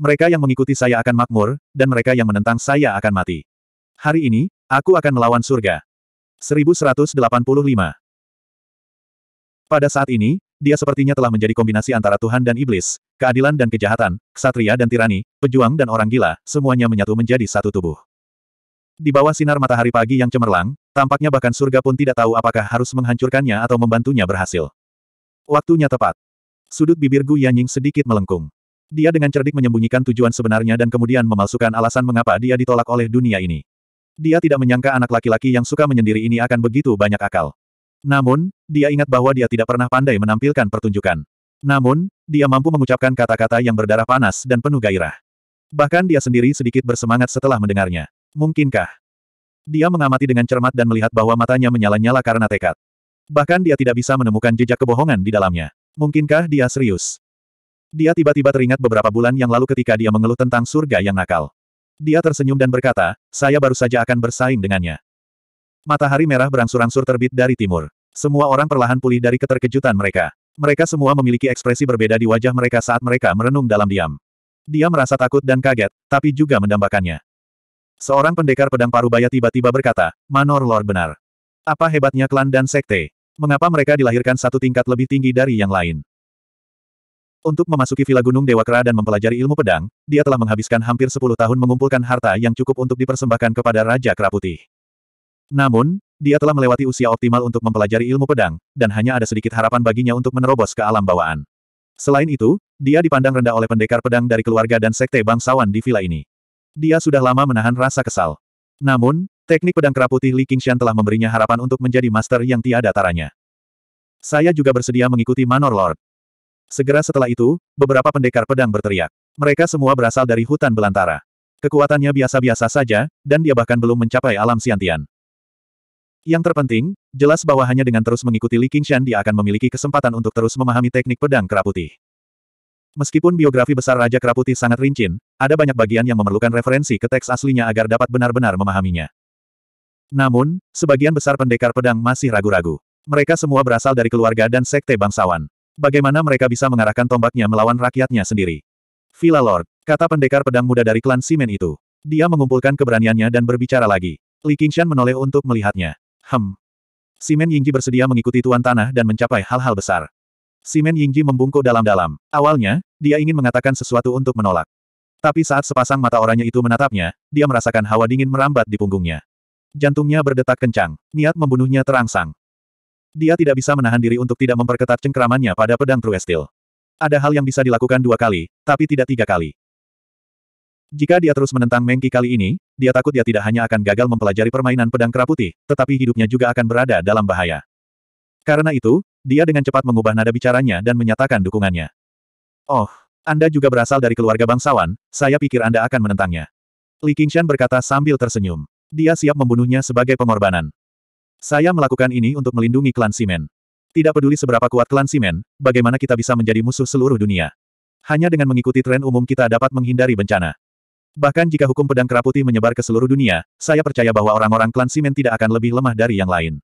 Mereka yang mengikuti saya akan makmur, dan mereka yang menentang saya akan mati. Hari ini, aku akan melawan surga. 1185 Pada saat ini, dia sepertinya telah menjadi kombinasi antara Tuhan dan Iblis, keadilan dan kejahatan, ksatria dan tirani, pejuang dan orang gila, semuanya menyatu menjadi satu tubuh. Di bawah sinar matahari pagi yang cemerlang, Tampaknya bahkan surga pun tidak tahu apakah harus menghancurkannya atau membantunya berhasil. Waktunya tepat. Sudut bibir Gu Yanying sedikit melengkung. Dia dengan cerdik menyembunyikan tujuan sebenarnya dan kemudian memalsukan alasan mengapa dia ditolak oleh dunia ini. Dia tidak menyangka anak laki-laki yang suka menyendiri ini akan begitu banyak akal. Namun, dia ingat bahwa dia tidak pernah pandai menampilkan pertunjukan. Namun, dia mampu mengucapkan kata-kata yang berdarah panas dan penuh gairah. Bahkan dia sendiri sedikit bersemangat setelah mendengarnya. Mungkinkah dia mengamati dengan cermat dan melihat bahwa matanya menyala-nyala karena tekad. Bahkan dia tidak bisa menemukan jejak kebohongan di dalamnya. Mungkinkah dia serius? Dia tiba-tiba teringat beberapa bulan yang lalu ketika dia mengeluh tentang surga yang nakal. Dia tersenyum dan berkata, saya baru saja akan bersaing dengannya. Matahari merah berangsur-angsur terbit dari timur. Semua orang perlahan pulih dari keterkejutan mereka. Mereka semua memiliki ekspresi berbeda di wajah mereka saat mereka merenung dalam diam. Dia merasa takut dan kaget, tapi juga mendambakannya. Seorang pendekar pedang parubaya tiba-tiba berkata, Manor Lord benar. Apa hebatnya klan dan sekte? Mengapa mereka dilahirkan satu tingkat lebih tinggi dari yang lain? Untuk memasuki Villa Gunung Dewa Kera dan mempelajari ilmu pedang, dia telah menghabiskan hampir sepuluh tahun mengumpulkan harta yang cukup untuk dipersembahkan kepada Raja Keraputih. Namun, dia telah melewati usia optimal untuk mempelajari ilmu pedang, dan hanya ada sedikit harapan baginya untuk menerobos ke alam bawaan. Selain itu, dia dipandang rendah oleh pendekar pedang dari keluarga dan sekte bangsawan di villa ini. Dia sudah lama menahan rasa kesal. Namun, teknik pedang kera putih Li Qingshan telah memberinya harapan untuk menjadi master yang tiada taranya. Saya juga bersedia mengikuti Manor Lord. Segera setelah itu, beberapa pendekar pedang berteriak. Mereka semua berasal dari hutan belantara. Kekuatannya biasa-biasa saja, dan dia bahkan belum mencapai alam siantian. Yang terpenting, jelas bahwa hanya dengan terus mengikuti Li Qingshan dia akan memiliki kesempatan untuk terus memahami teknik pedang kera Meskipun biografi besar Raja Keraputi sangat rincin, ada banyak bagian yang memerlukan referensi ke teks aslinya agar dapat benar-benar memahaminya. Namun, sebagian besar pendekar pedang masih ragu-ragu. Mereka semua berasal dari keluarga dan sekte bangsawan. Bagaimana mereka bisa mengarahkan tombaknya melawan rakyatnya sendiri? Villa Lord, kata pendekar pedang muda dari klan Simen itu. Dia mengumpulkan keberaniannya dan berbicara lagi. Li Qingshan menoleh untuk melihatnya. Hem. Simen Yingji bersedia mengikuti tuan tanah dan mencapai hal-hal besar. Simen Yingji membungkuk dalam-dalam. Awalnya, dia ingin mengatakan sesuatu untuk menolak. Tapi saat sepasang mata orangnya itu menatapnya, dia merasakan hawa dingin merambat di punggungnya. Jantungnya berdetak kencang, niat membunuhnya terangsang. Dia tidak bisa menahan diri untuk tidak memperketat cengkeramannya pada pedang True Steel. Ada hal yang bisa dilakukan dua kali, tapi tidak tiga kali. Jika dia terus menentang Mengki kali ini, dia takut dia tidak hanya akan gagal mempelajari permainan pedang keraputi, tetapi hidupnya juga akan berada dalam bahaya. Karena itu, dia dengan cepat mengubah nada bicaranya dan menyatakan dukungannya. Oh, Anda juga berasal dari keluarga bangsawan, saya pikir Anda akan menentangnya. Li Qingshan berkata sambil tersenyum. Dia siap membunuhnya sebagai pengorbanan. Saya melakukan ini untuk melindungi klan Simen. Tidak peduli seberapa kuat klan Simen, bagaimana kita bisa menjadi musuh seluruh dunia. Hanya dengan mengikuti tren umum kita dapat menghindari bencana. Bahkan jika hukum pedang kera putih menyebar ke seluruh dunia, saya percaya bahwa orang-orang klan Simen tidak akan lebih lemah dari yang lain.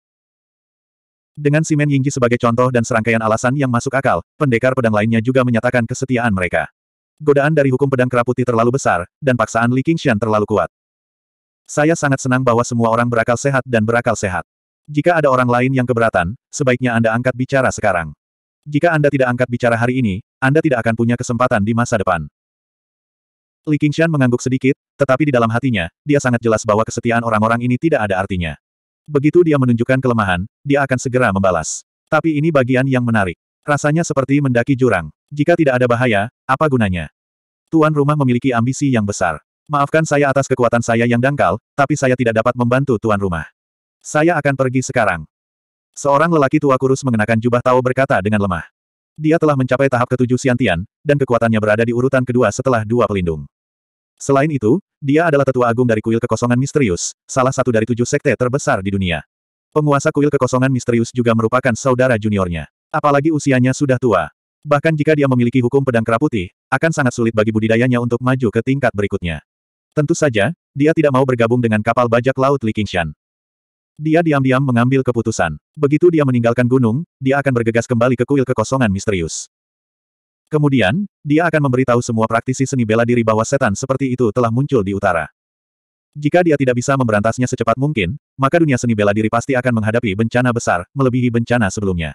Dengan Simen Yingji sebagai contoh dan serangkaian alasan yang masuk akal, pendekar pedang lainnya juga menyatakan kesetiaan mereka. Godaan dari hukum pedang keraputi terlalu besar, dan paksaan Li Qingxian terlalu kuat. Saya sangat senang bahwa semua orang berakal sehat dan berakal sehat. Jika ada orang lain yang keberatan, sebaiknya Anda angkat bicara sekarang. Jika Anda tidak angkat bicara hari ini, Anda tidak akan punya kesempatan di masa depan. Li Qingxian mengangguk sedikit, tetapi di dalam hatinya, dia sangat jelas bahwa kesetiaan orang-orang ini tidak ada artinya. Begitu dia menunjukkan kelemahan, dia akan segera membalas. Tapi ini bagian yang menarik. Rasanya seperti mendaki jurang. Jika tidak ada bahaya, apa gunanya? Tuan rumah memiliki ambisi yang besar. Maafkan saya atas kekuatan saya yang dangkal, tapi saya tidak dapat membantu tuan rumah. Saya akan pergi sekarang. Seorang lelaki tua kurus mengenakan jubah tahu berkata dengan lemah. Dia telah mencapai tahap ketujuh siantian, dan kekuatannya berada di urutan kedua setelah dua pelindung. Selain itu, dia adalah tetua agung dari kuil kekosongan misterius, salah satu dari tujuh sekte terbesar di dunia. Penguasa kuil kekosongan misterius juga merupakan saudara juniornya. Apalagi usianya sudah tua. Bahkan jika dia memiliki hukum pedang keraputi, akan sangat sulit bagi budidayanya untuk maju ke tingkat berikutnya. Tentu saja, dia tidak mau bergabung dengan kapal bajak laut Li Qingshan. Dia diam-diam mengambil keputusan. Begitu dia meninggalkan gunung, dia akan bergegas kembali ke kuil kekosongan misterius. Kemudian, dia akan memberitahu semua praktisi seni bela diri bahwa setan seperti itu telah muncul di utara. Jika dia tidak bisa memberantasnya secepat mungkin, maka dunia seni bela diri pasti akan menghadapi bencana besar, melebihi bencana sebelumnya.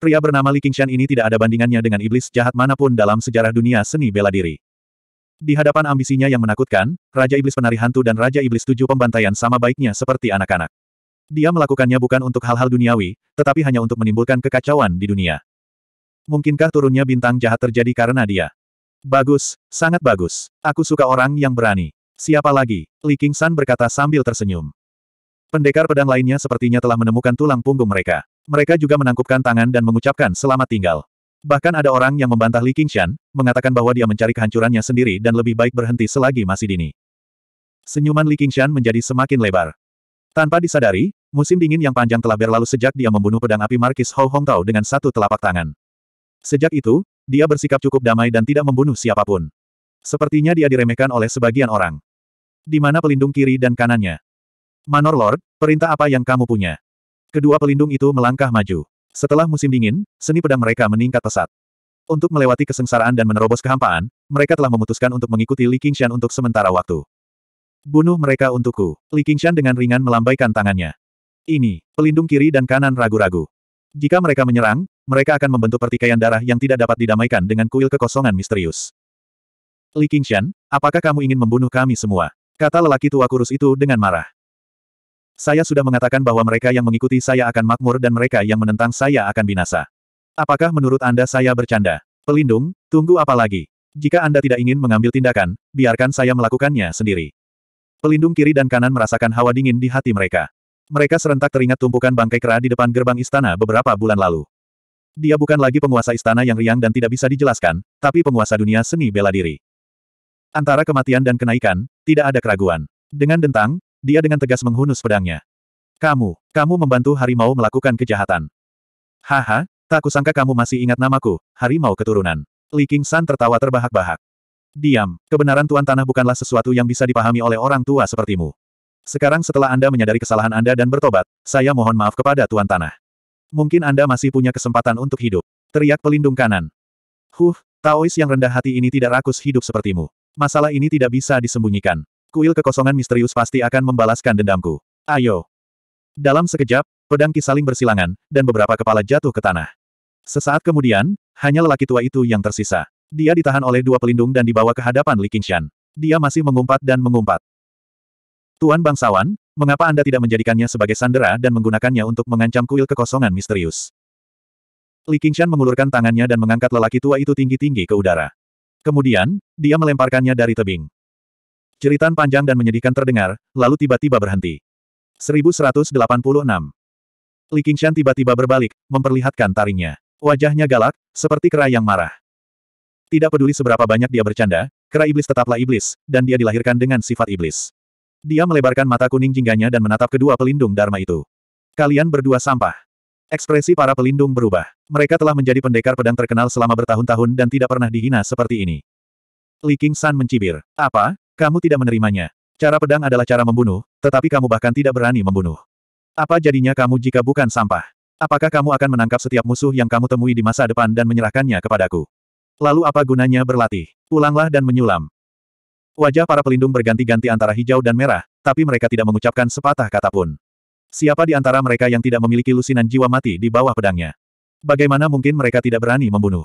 Pria bernama Li Qingshan ini tidak ada bandingannya dengan iblis jahat manapun dalam sejarah dunia seni bela diri. Di hadapan ambisinya yang menakutkan, Raja Iblis Penari Hantu dan Raja Iblis Tujuh Pembantaian sama baiknya seperti anak-anak. Dia melakukannya bukan untuk hal-hal duniawi, tetapi hanya untuk menimbulkan kekacauan di dunia. Mungkinkah turunnya bintang jahat terjadi karena dia? Bagus, sangat bagus. Aku suka orang yang berani. Siapa lagi? Li San berkata sambil tersenyum. Pendekar pedang lainnya sepertinya telah menemukan tulang punggung mereka. Mereka juga menangkupkan tangan dan mengucapkan selamat tinggal. Bahkan ada orang yang membantah Li Qingshan, mengatakan bahwa dia mencari kehancurannya sendiri dan lebih baik berhenti selagi masih dini. Senyuman Li Qingshan menjadi semakin lebar. Tanpa disadari, musim dingin yang panjang telah berlalu sejak dia membunuh pedang api Markis Hou Hongtao dengan satu telapak tangan. Sejak itu, dia bersikap cukup damai dan tidak membunuh siapapun. Sepertinya dia diremehkan oleh sebagian orang. Di mana pelindung kiri dan kanannya? Manor Lord, perintah apa yang kamu punya? Kedua pelindung itu melangkah maju. Setelah musim dingin, seni pedang mereka meningkat pesat. Untuk melewati kesengsaraan dan menerobos kehampaan, mereka telah memutuskan untuk mengikuti Li Qingshan untuk sementara waktu. Bunuh mereka untukku. Li Qingshan dengan ringan melambaikan tangannya. Ini, pelindung kiri dan kanan ragu-ragu. Jika mereka menyerang, mereka akan membentuk pertikaian darah yang tidak dapat didamaikan dengan kuil kekosongan misterius. Li Qingshan, apakah kamu ingin membunuh kami semua? Kata lelaki tua kurus itu dengan marah. Saya sudah mengatakan bahwa mereka yang mengikuti saya akan makmur dan mereka yang menentang saya akan binasa. Apakah menurut Anda saya bercanda? Pelindung, tunggu apa lagi? Jika Anda tidak ingin mengambil tindakan, biarkan saya melakukannya sendiri. Pelindung kiri dan kanan merasakan hawa dingin di hati mereka. Mereka serentak teringat tumpukan bangkai kera di depan gerbang istana beberapa bulan lalu. Dia bukan lagi penguasa istana yang riang dan tidak bisa dijelaskan, tapi penguasa dunia seni bela diri. Antara kematian dan kenaikan, tidak ada keraguan. Dengan dentang, dia dengan tegas menghunus pedangnya. Kamu, kamu membantu harimau melakukan kejahatan. Haha, tak kusangka kamu masih ingat namaku, harimau keturunan. Li King San tertawa terbahak-bahak. Diam, kebenaran Tuan Tanah bukanlah sesuatu yang bisa dipahami oleh orang tua sepertimu. Sekarang setelah Anda menyadari kesalahan Anda dan bertobat, saya mohon maaf kepada Tuan Tanah. Mungkin Anda masih punya kesempatan untuk hidup. Teriak pelindung kanan. Huh, Taois yang rendah hati ini tidak rakus hidup sepertimu. Masalah ini tidak bisa disembunyikan. Kuil kekosongan misterius pasti akan membalaskan dendamku. Ayo. Dalam sekejap, pedang kisaling bersilangan, dan beberapa kepala jatuh ke tanah. Sesaat kemudian, hanya lelaki tua itu yang tersisa. Dia ditahan oleh dua pelindung dan dibawa ke hadapan Li Qingshan. Dia masih mengumpat dan mengumpat. Tuan bangsawan, Mengapa Anda tidak menjadikannya sebagai sandera dan menggunakannya untuk mengancam kuil kekosongan misterius? Li Qingshan mengulurkan tangannya dan mengangkat lelaki tua itu tinggi-tinggi ke udara. Kemudian, dia melemparkannya dari tebing. Ceritan panjang dan menyedihkan terdengar, lalu tiba-tiba berhenti. 1186. Li Qingshan tiba-tiba berbalik, memperlihatkan taringnya. Wajahnya galak, seperti kera yang marah. Tidak peduli seberapa banyak dia bercanda, kera iblis tetaplah iblis, dan dia dilahirkan dengan sifat iblis. Dia melebarkan mata kuning jingganya dan menatap kedua pelindung Dharma itu. Kalian berdua sampah. Ekspresi para pelindung berubah. Mereka telah menjadi pendekar pedang terkenal selama bertahun-tahun dan tidak pernah dihina seperti ini. Li King San mencibir. Apa? Kamu tidak menerimanya. Cara pedang adalah cara membunuh, tetapi kamu bahkan tidak berani membunuh. Apa jadinya kamu jika bukan sampah? Apakah kamu akan menangkap setiap musuh yang kamu temui di masa depan dan menyerahkannya kepadaku? Lalu apa gunanya berlatih? Pulanglah dan menyulam. Wajah para pelindung berganti-ganti antara hijau dan merah, tapi mereka tidak mengucapkan sepatah kata pun. Siapa di antara mereka yang tidak memiliki lusinan jiwa mati di bawah pedangnya? Bagaimana mungkin mereka tidak berani membunuh?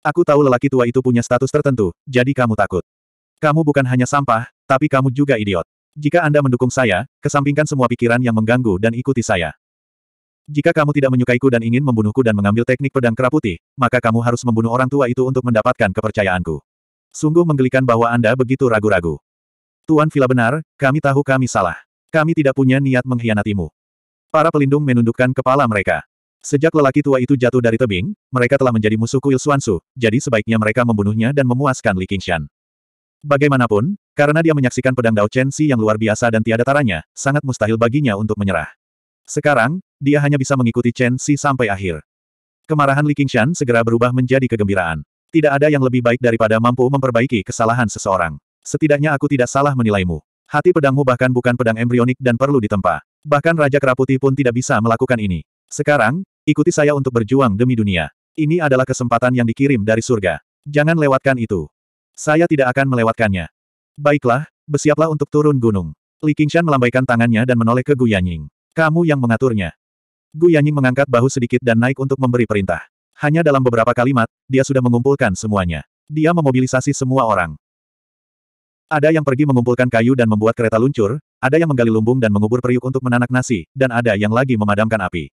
Aku tahu lelaki tua itu punya status tertentu, jadi kamu takut. Kamu bukan hanya sampah, tapi kamu juga idiot. Jika Anda mendukung saya, kesampingkan semua pikiran yang mengganggu dan ikuti saya. Jika kamu tidak menyukaiku dan ingin membunuhku dan mengambil teknik pedang keraputi, maka kamu harus membunuh orang tua itu untuk mendapatkan kepercayaanku. Sungguh menggelikan bahwa Anda begitu ragu-ragu. Tuan Vila benar, kami tahu kami salah. Kami tidak punya niat mengkhianatimu. Para pelindung menundukkan kepala mereka. Sejak lelaki tua itu jatuh dari tebing, mereka telah menjadi musuh kuil Suansu, jadi sebaiknya mereka membunuhnya dan memuaskan Li Qingshan. Bagaimanapun, karena dia menyaksikan pedang Dao Chen Si yang luar biasa dan tiada taranya, sangat mustahil baginya untuk menyerah. Sekarang, dia hanya bisa mengikuti Chen Si sampai akhir. Kemarahan Li Qingshan segera berubah menjadi kegembiraan. Tidak ada yang lebih baik daripada mampu memperbaiki kesalahan seseorang. Setidaknya aku tidak salah menilaimu. Hati pedangmu bahkan bukan pedang embrionik dan perlu ditempa. Bahkan Raja Keraputi pun tidak bisa melakukan ini. Sekarang, ikuti saya untuk berjuang demi dunia. Ini adalah kesempatan yang dikirim dari surga. Jangan lewatkan itu. Saya tidak akan melewatkannya. Baiklah, bersiaplah untuk turun gunung. Li Qingshan melambaikan tangannya dan menoleh ke Gu Yanying. Kamu yang mengaturnya. Gu Yanying mengangkat bahu sedikit dan naik untuk memberi perintah. Hanya dalam beberapa kalimat, dia sudah mengumpulkan semuanya. Dia memobilisasi semua orang. Ada yang pergi mengumpulkan kayu dan membuat kereta luncur, ada yang menggali lumbung dan mengubur periuk untuk menanak nasi, dan ada yang lagi memadamkan api.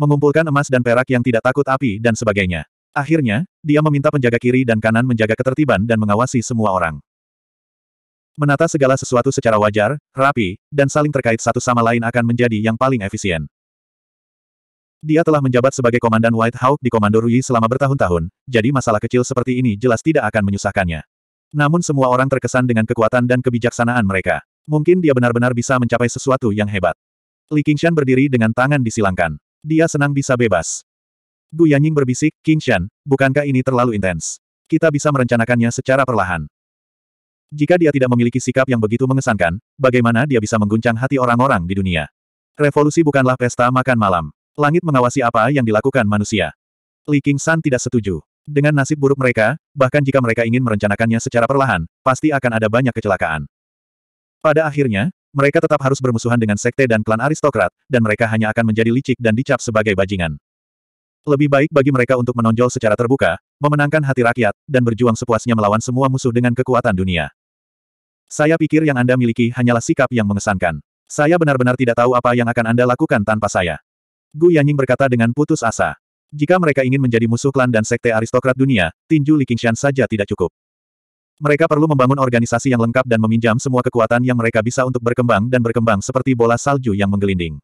Mengumpulkan emas dan perak yang tidak takut api dan sebagainya. Akhirnya, dia meminta penjaga kiri dan kanan menjaga ketertiban dan mengawasi semua orang menata segala sesuatu secara wajar, rapi, dan saling terkait satu sama lain akan menjadi yang paling efisien. Dia telah menjabat sebagai komandan White Hawk di Komando Rui selama bertahun-tahun, jadi masalah kecil seperti ini jelas tidak akan menyusahkannya. Namun semua orang terkesan dengan kekuatan dan kebijaksanaan mereka. Mungkin dia benar-benar bisa mencapai sesuatu yang hebat. Li Qingshan berdiri dengan tangan disilangkan. Dia senang bisa bebas. Gu Yanying berbisik, Qingshan, bukankah ini terlalu intens? Kita bisa merencanakannya secara perlahan. Jika dia tidak memiliki sikap yang begitu mengesankan, bagaimana dia bisa mengguncang hati orang-orang di dunia? Revolusi bukanlah pesta makan malam. Langit mengawasi apa yang dilakukan manusia. Li San tidak setuju. Dengan nasib buruk mereka, bahkan jika mereka ingin merencanakannya secara perlahan, pasti akan ada banyak kecelakaan. Pada akhirnya, mereka tetap harus bermusuhan dengan sekte dan klan aristokrat, dan mereka hanya akan menjadi licik dan dicap sebagai bajingan. Lebih baik bagi mereka untuk menonjol secara terbuka, memenangkan hati rakyat, dan berjuang sepuasnya melawan semua musuh dengan kekuatan dunia. Saya pikir yang Anda miliki hanyalah sikap yang mengesankan. Saya benar-benar tidak tahu apa yang akan Anda lakukan tanpa saya. Gu Yanying berkata dengan putus asa. Jika mereka ingin menjadi musuh klan dan sekte aristokrat dunia, tinju Li Qingshan saja tidak cukup. Mereka perlu membangun organisasi yang lengkap dan meminjam semua kekuatan yang mereka bisa untuk berkembang dan berkembang seperti bola salju yang menggelinding.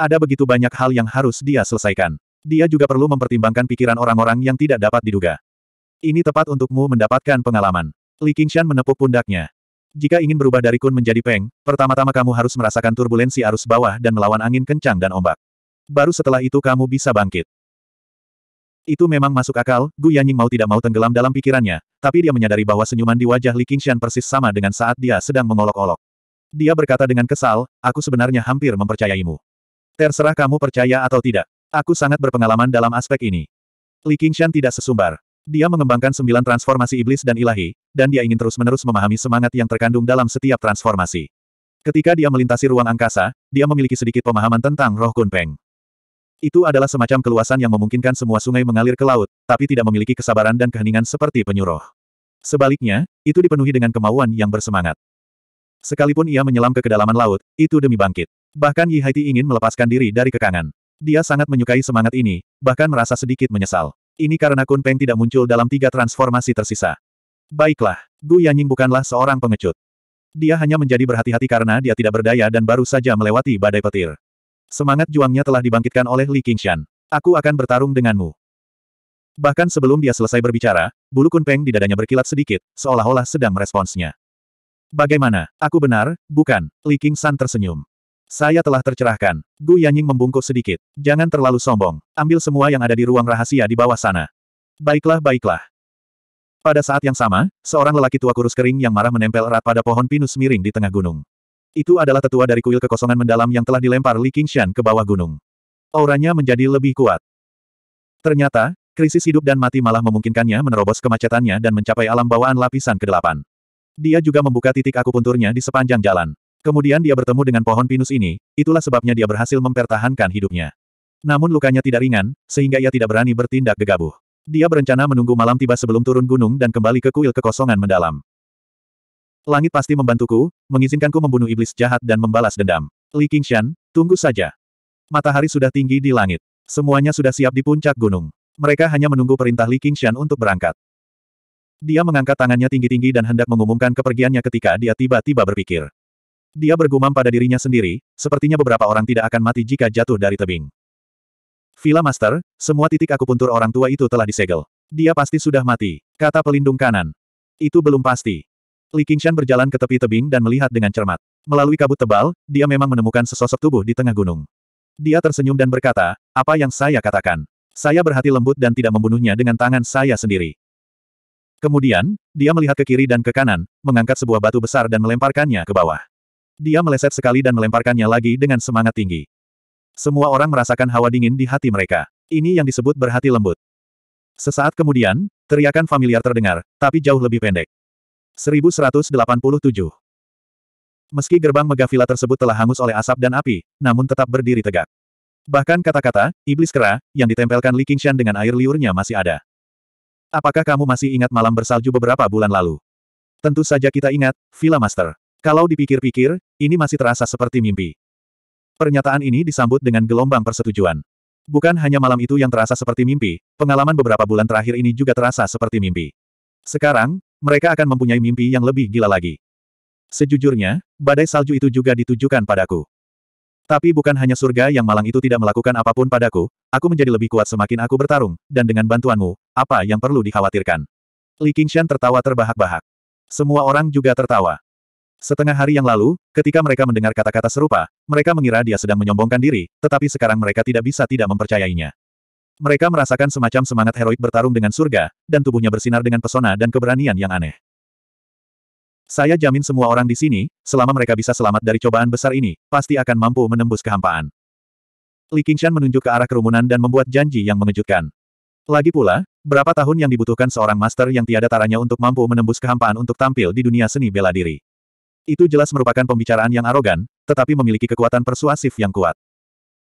Ada begitu banyak hal yang harus dia selesaikan. Dia juga perlu mempertimbangkan pikiran orang-orang yang tidak dapat diduga. Ini tepat untukmu mendapatkan pengalaman. Li Qingshan menepuk pundaknya. Jika ingin berubah dari kun menjadi peng, pertama-tama kamu harus merasakan turbulensi arus bawah dan melawan angin kencang dan ombak. Baru setelah itu kamu bisa bangkit. Itu memang masuk akal, Gu Yanying mau tidak mau tenggelam dalam pikirannya, tapi dia menyadari bahwa senyuman di wajah Li Qingshan persis sama dengan saat dia sedang mengolok-olok. Dia berkata dengan kesal, aku sebenarnya hampir mempercayaimu. Terserah kamu percaya atau tidak. Aku sangat berpengalaman dalam aspek ini. Li Qingshan tidak sesumbar. Dia mengembangkan sembilan transformasi iblis dan ilahi, dan dia ingin terus-menerus memahami semangat yang terkandung dalam setiap transformasi. Ketika dia melintasi ruang angkasa, dia memiliki sedikit pemahaman tentang roh Kunpeng. Itu adalah semacam keluasan yang memungkinkan semua sungai mengalir ke laut, tapi tidak memiliki kesabaran dan keheningan seperti penyuruh. Sebaliknya, itu dipenuhi dengan kemauan yang bersemangat. Sekalipun ia menyelam ke kedalaman laut, itu demi bangkit. Bahkan Yi Haiti ingin melepaskan diri dari kekangan. Dia sangat menyukai semangat ini, bahkan merasa sedikit menyesal. Ini karena Kun Peng tidak muncul dalam tiga transformasi tersisa. Baiklah, Gu Yanying bukanlah seorang pengecut. Dia hanya menjadi berhati-hati karena dia tidak berdaya dan baru saja melewati badai petir. Semangat juangnya telah dibangkitkan oleh Li Qingshan. Aku akan bertarung denganmu. Bahkan sebelum dia selesai berbicara, bulu kunpeng di dadanya berkilat sedikit, seolah-olah sedang meresponsnya. Bagaimana? Aku benar, bukan? Li Qingshan tersenyum. Saya telah tercerahkan. Gu Yanying membungkuk sedikit. Jangan terlalu sombong. Ambil semua yang ada di ruang rahasia di bawah sana. Baiklah, baiklah. Pada saat yang sama, seorang lelaki tua kurus kering yang marah menempel erat pada pohon pinus miring di tengah gunung. Itu adalah tetua dari kuil kekosongan mendalam yang telah dilempar Li Qingshan ke bawah gunung. Auranya menjadi lebih kuat. Ternyata, krisis hidup dan mati malah memungkinkannya menerobos kemacetannya dan mencapai alam bawaan lapisan ke-8. Dia juga membuka titik akupunturnya di sepanjang jalan. Kemudian dia bertemu dengan pohon pinus ini, itulah sebabnya dia berhasil mempertahankan hidupnya. Namun lukanya tidak ringan, sehingga ia tidak berani bertindak gegabah. Dia berencana menunggu malam tiba sebelum turun gunung dan kembali ke kuil kekosongan mendalam. Langit pasti membantuku, mengizinkanku membunuh iblis jahat dan membalas dendam. Li Qingshan, tunggu saja. Matahari sudah tinggi di langit. Semuanya sudah siap di puncak gunung. Mereka hanya menunggu perintah Li Qingshan untuk berangkat. Dia mengangkat tangannya tinggi-tinggi dan hendak mengumumkan kepergiannya ketika dia tiba-tiba berpikir. Dia bergumam pada dirinya sendiri, sepertinya beberapa orang tidak akan mati jika jatuh dari tebing. Villa Master, semua titik akupuntur orang tua itu telah disegel. Dia pasti sudah mati, kata pelindung kanan. Itu belum pasti. Li Qingshan berjalan ke tepi tebing dan melihat dengan cermat. Melalui kabut tebal, dia memang menemukan sesosok tubuh di tengah gunung. Dia tersenyum dan berkata, apa yang saya katakan? Saya berhati lembut dan tidak membunuhnya dengan tangan saya sendiri. Kemudian, dia melihat ke kiri dan ke kanan, mengangkat sebuah batu besar dan melemparkannya ke bawah. Dia meleset sekali dan melemparkannya lagi dengan semangat tinggi. Semua orang merasakan hawa dingin di hati mereka. Ini yang disebut berhati lembut. Sesaat kemudian, teriakan familiar terdengar, tapi jauh lebih pendek. 1187. Meski gerbang megafila tersebut telah hangus oleh asap dan api, namun tetap berdiri tegak. Bahkan kata-kata, iblis kera, yang ditempelkan Li Qingshan dengan air liurnya masih ada. Apakah kamu masih ingat malam bersalju beberapa bulan lalu? Tentu saja kita ingat, Villa Master. Kalau dipikir-pikir, ini masih terasa seperti mimpi. Pernyataan ini disambut dengan gelombang persetujuan. Bukan hanya malam itu yang terasa seperti mimpi, pengalaman beberapa bulan terakhir ini juga terasa seperti mimpi. Sekarang, mereka akan mempunyai mimpi yang lebih gila lagi. Sejujurnya, badai salju itu juga ditujukan padaku. Tapi bukan hanya surga yang malang itu tidak melakukan apapun padaku, aku menjadi lebih kuat semakin aku bertarung, dan dengan bantuanmu, apa yang perlu dikhawatirkan? Li Qingshan tertawa terbahak-bahak. Semua orang juga tertawa. Setengah hari yang lalu, ketika mereka mendengar kata-kata serupa, mereka mengira dia sedang menyombongkan diri, tetapi sekarang mereka tidak bisa tidak mempercayainya. Mereka merasakan semacam semangat heroik bertarung dengan surga, dan tubuhnya bersinar dengan pesona dan keberanian yang aneh. Saya jamin semua orang di sini, selama mereka bisa selamat dari cobaan besar ini, pasti akan mampu menembus kehampaan. Li Qingshan menunjuk ke arah kerumunan dan membuat janji yang mengejutkan. Lagi pula, berapa tahun yang dibutuhkan seorang master yang tiada taranya untuk mampu menembus kehampaan untuk tampil di dunia seni bela diri. Itu jelas merupakan pembicaraan yang arogan, tetapi memiliki kekuatan persuasif yang kuat.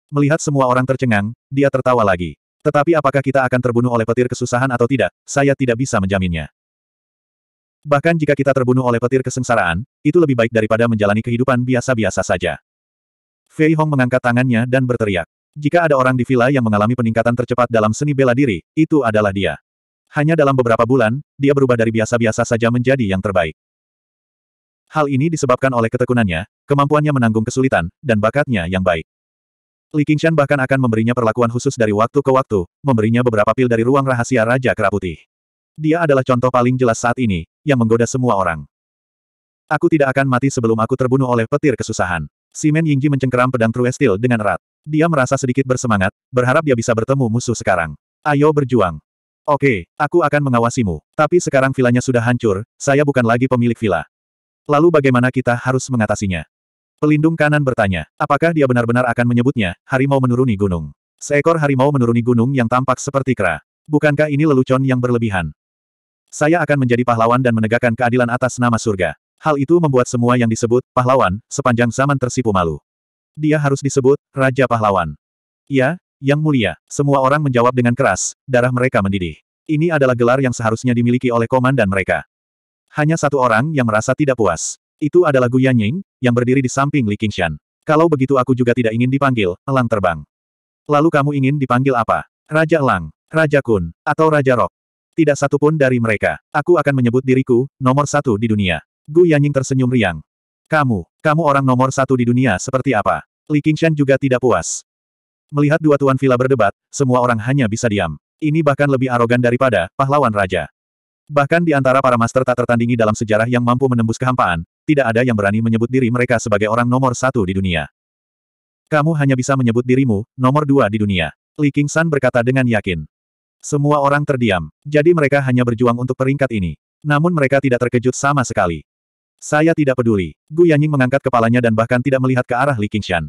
Melihat semua orang tercengang, dia tertawa lagi. Tetapi apakah kita akan terbunuh oleh petir kesusahan atau tidak, saya tidak bisa menjaminnya. Bahkan jika kita terbunuh oleh petir kesengsaraan, itu lebih baik daripada menjalani kehidupan biasa-biasa saja. Fei Hong mengangkat tangannya dan berteriak. Jika ada orang di villa yang mengalami peningkatan tercepat dalam seni bela diri, itu adalah dia. Hanya dalam beberapa bulan, dia berubah dari biasa-biasa saja menjadi yang terbaik. Hal ini disebabkan oleh ketekunannya, kemampuannya menanggung kesulitan, dan bakatnya yang baik. Li Qingshan bahkan akan memberinya perlakuan khusus dari waktu ke waktu, memberinya beberapa pil dari ruang rahasia Raja Keraputi. Dia adalah contoh paling jelas saat ini, yang menggoda semua orang. Aku tidak akan mati sebelum aku terbunuh oleh petir kesusahan. Simen Yingji mencengkeram pedang True Steel dengan erat. Dia merasa sedikit bersemangat, berharap dia bisa bertemu musuh sekarang. Ayo berjuang. Oke, aku akan mengawasimu. Tapi sekarang vilanya sudah hancur, saya bukan lagi pemilik villa. Lalu bagaimana kita harus mengatasinya? Pelindung kanan bertanya, apakah dia benar-benar akan menyebutnya, harimau menuruni gunung. Seekor harimau menuruni gunung yang tampak seperti kera. Bukankah ini lelucon yang berlebihan? Saya akan menjadi pahlawan dan menegakkan keadilan atas nama surga. Hal itu membuat semua yang disebut pahlawan sepanjang zaman tersipu malu. Dia harus disebut Raja Pahlawan. Ya, Yang Mulia, semua orang menjawab dengan keras, darah mereka mendidih. Ini adalah gelar yang seharusnya dimiliki oleh komandan mereka. Hanya satu orang yang merasa tidak puas. Itu adalah Gu Yanying, yang berdiri di samping Li Qingshan. Kalau begitu aku juga tidak ingin dipanggil, Elang Terbang. Lalu kamu ingin dipanggil apa? Raja Elang, Raja Kun, atau Raja Rok? Tidak satu pun dari mereka. Aku akan menyebut diriku, nomor satu di dunia. Gu Yanying tersenyum riang. Kamu, kamu orang nomor satu di dunia seperti apa? Li Qingshan juga tidak puas. Melihat dua tuan villa berdebat, semua orang hanya bisa diam. Ini bahkan lebih arogan daripada pahlawan raja. Bahkan di antara para master tak tertandingi dalam sejarah yang mampu menembus kehampaan, tidak ada yang berani menyebut diri mereka sebagai orang nomor satu di dunia. Kamu hanya bisa menyebut dirimu, nomor dua di dunia. Li San berkata dengan yakin. Semua orang terdiam, jadi mereka hanya berjuang untuk peringkat ini. Namun mereka tidak terkejut sama sekali. Saya tidak peduli. Gu Yanying mengangkat kepalanya dan bahkan tidak melihat ke arah Li Qingshan.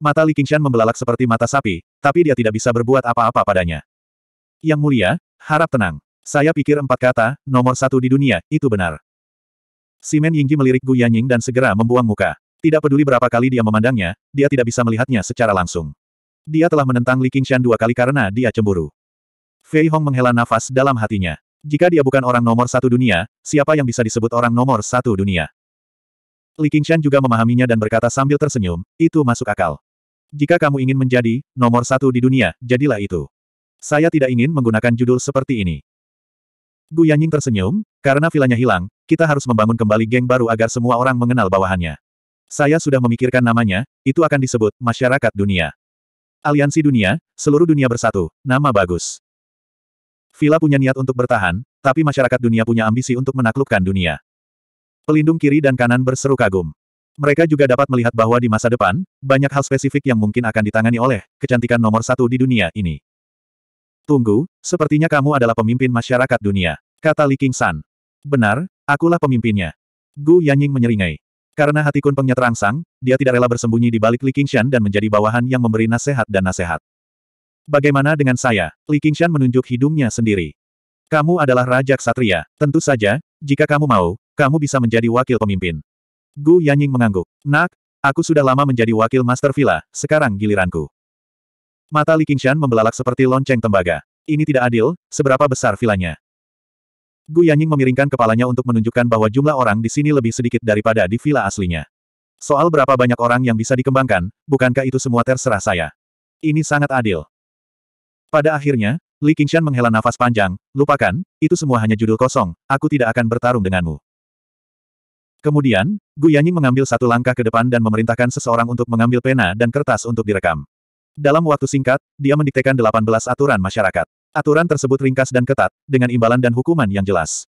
Mata Li Qingshan membelalak seperti mata sapi, tapi dia tidak bisa berbuat apa-apa padanya. Yang mulia, harap tenang. Saya pikir empat kata, nomor satu di dunia, itu benar. Simen Yinggi melirik Gu Yanying dan segera membuang muka. Tidak peduli berapa kali dia memandangnya, dia tidak bisa melihatnya secara langsung. Dia telah menentang Li Qingshan dua kali karena dia cemburu. Fei Hong menghela nafas dalam hatinya. Jika dia bukan orang nomor satu dunia, siapa yang bisa disebut orang nomor satu dunia? Li Qingshan juga memahaminya dan berkata sambil tersenyum, itu masuk akal. Jika kamu ingin menjadi nomor satu di dunia, jadilah itu. Saya tidak ingin menggunakan judul seperti ini. Gu Yanying tersenyum, karena vilanya hilang, kita harus membangun kembali geng baru agar semua orang mengenal bawahannya. Saya sudah memikirkan namanya, itu akan disebut masyarakat dunia. Aliansi dunia, seluruh dunia bersatu, nama bagus. Vila punya niat untuk bertahan, tapi masyarakat dunia punya ambisi untuk menaklukkan dunia. Pelindung kiri dan kanan berseru kagum. Mereka juga dapat melihat bahwa di masa depan, banyak hal spesifik yang mungkin akan ditangani oleh kecantikan nomor satu di dunia ini. Tunggu, sepertinya kamu adalah pemimpin masyarakat dunia. Kata Li King San. Benar, akulah pemimpinnya. Gu Yanying menyeringai. Karena hati Kun Pengnya terangsang, dia tidak rela bersembunyi di balik Li Qingshan dan menjadi bawahan yang memberi nasihat dan nasihat. Bagaimana dengan saya? Li Qingshan menunjuk hidungnya sendiri. Kamu adalah Raja Ksatria. Tentu saja, jika kamu mau, kamu bisa menjadi wakil pemimpin. Gu Yanying mengangguk. Nak, aku sudah lama menjadi wakil Master Villa, sekarang giliranku. Mata Li Qingshan membelalak seperti lonceng tembaga. Ini tidak adil, seberapa besar vilanya. Gu Yanying memiringkan kepalanya untuk menunjukkan bahwa jumlah orang di sini lebih sedikit daripada di villa aslinya. Soal berapa banyak orang yang bisa dikembangkan, bukankah itu semua terserah saya. Ini sangat adil. Pada akhirnya, Li Qingshan menghela nafas panjang, lupakan, itu semua hanya judul kosong, aku tidak akan bertarung denganmu. Kemudian, Gu Yanying mengambil satu langkah ke depan dan memerintahkan seseorang untuk mengambil pena dan kertas untuk direkam. Dalam waktu singkat, dia mendiktekan 18 aturan masyarakat. Aturan tersebut ringkas dan ketat, dengan imbalan dan hukuman yang jelas.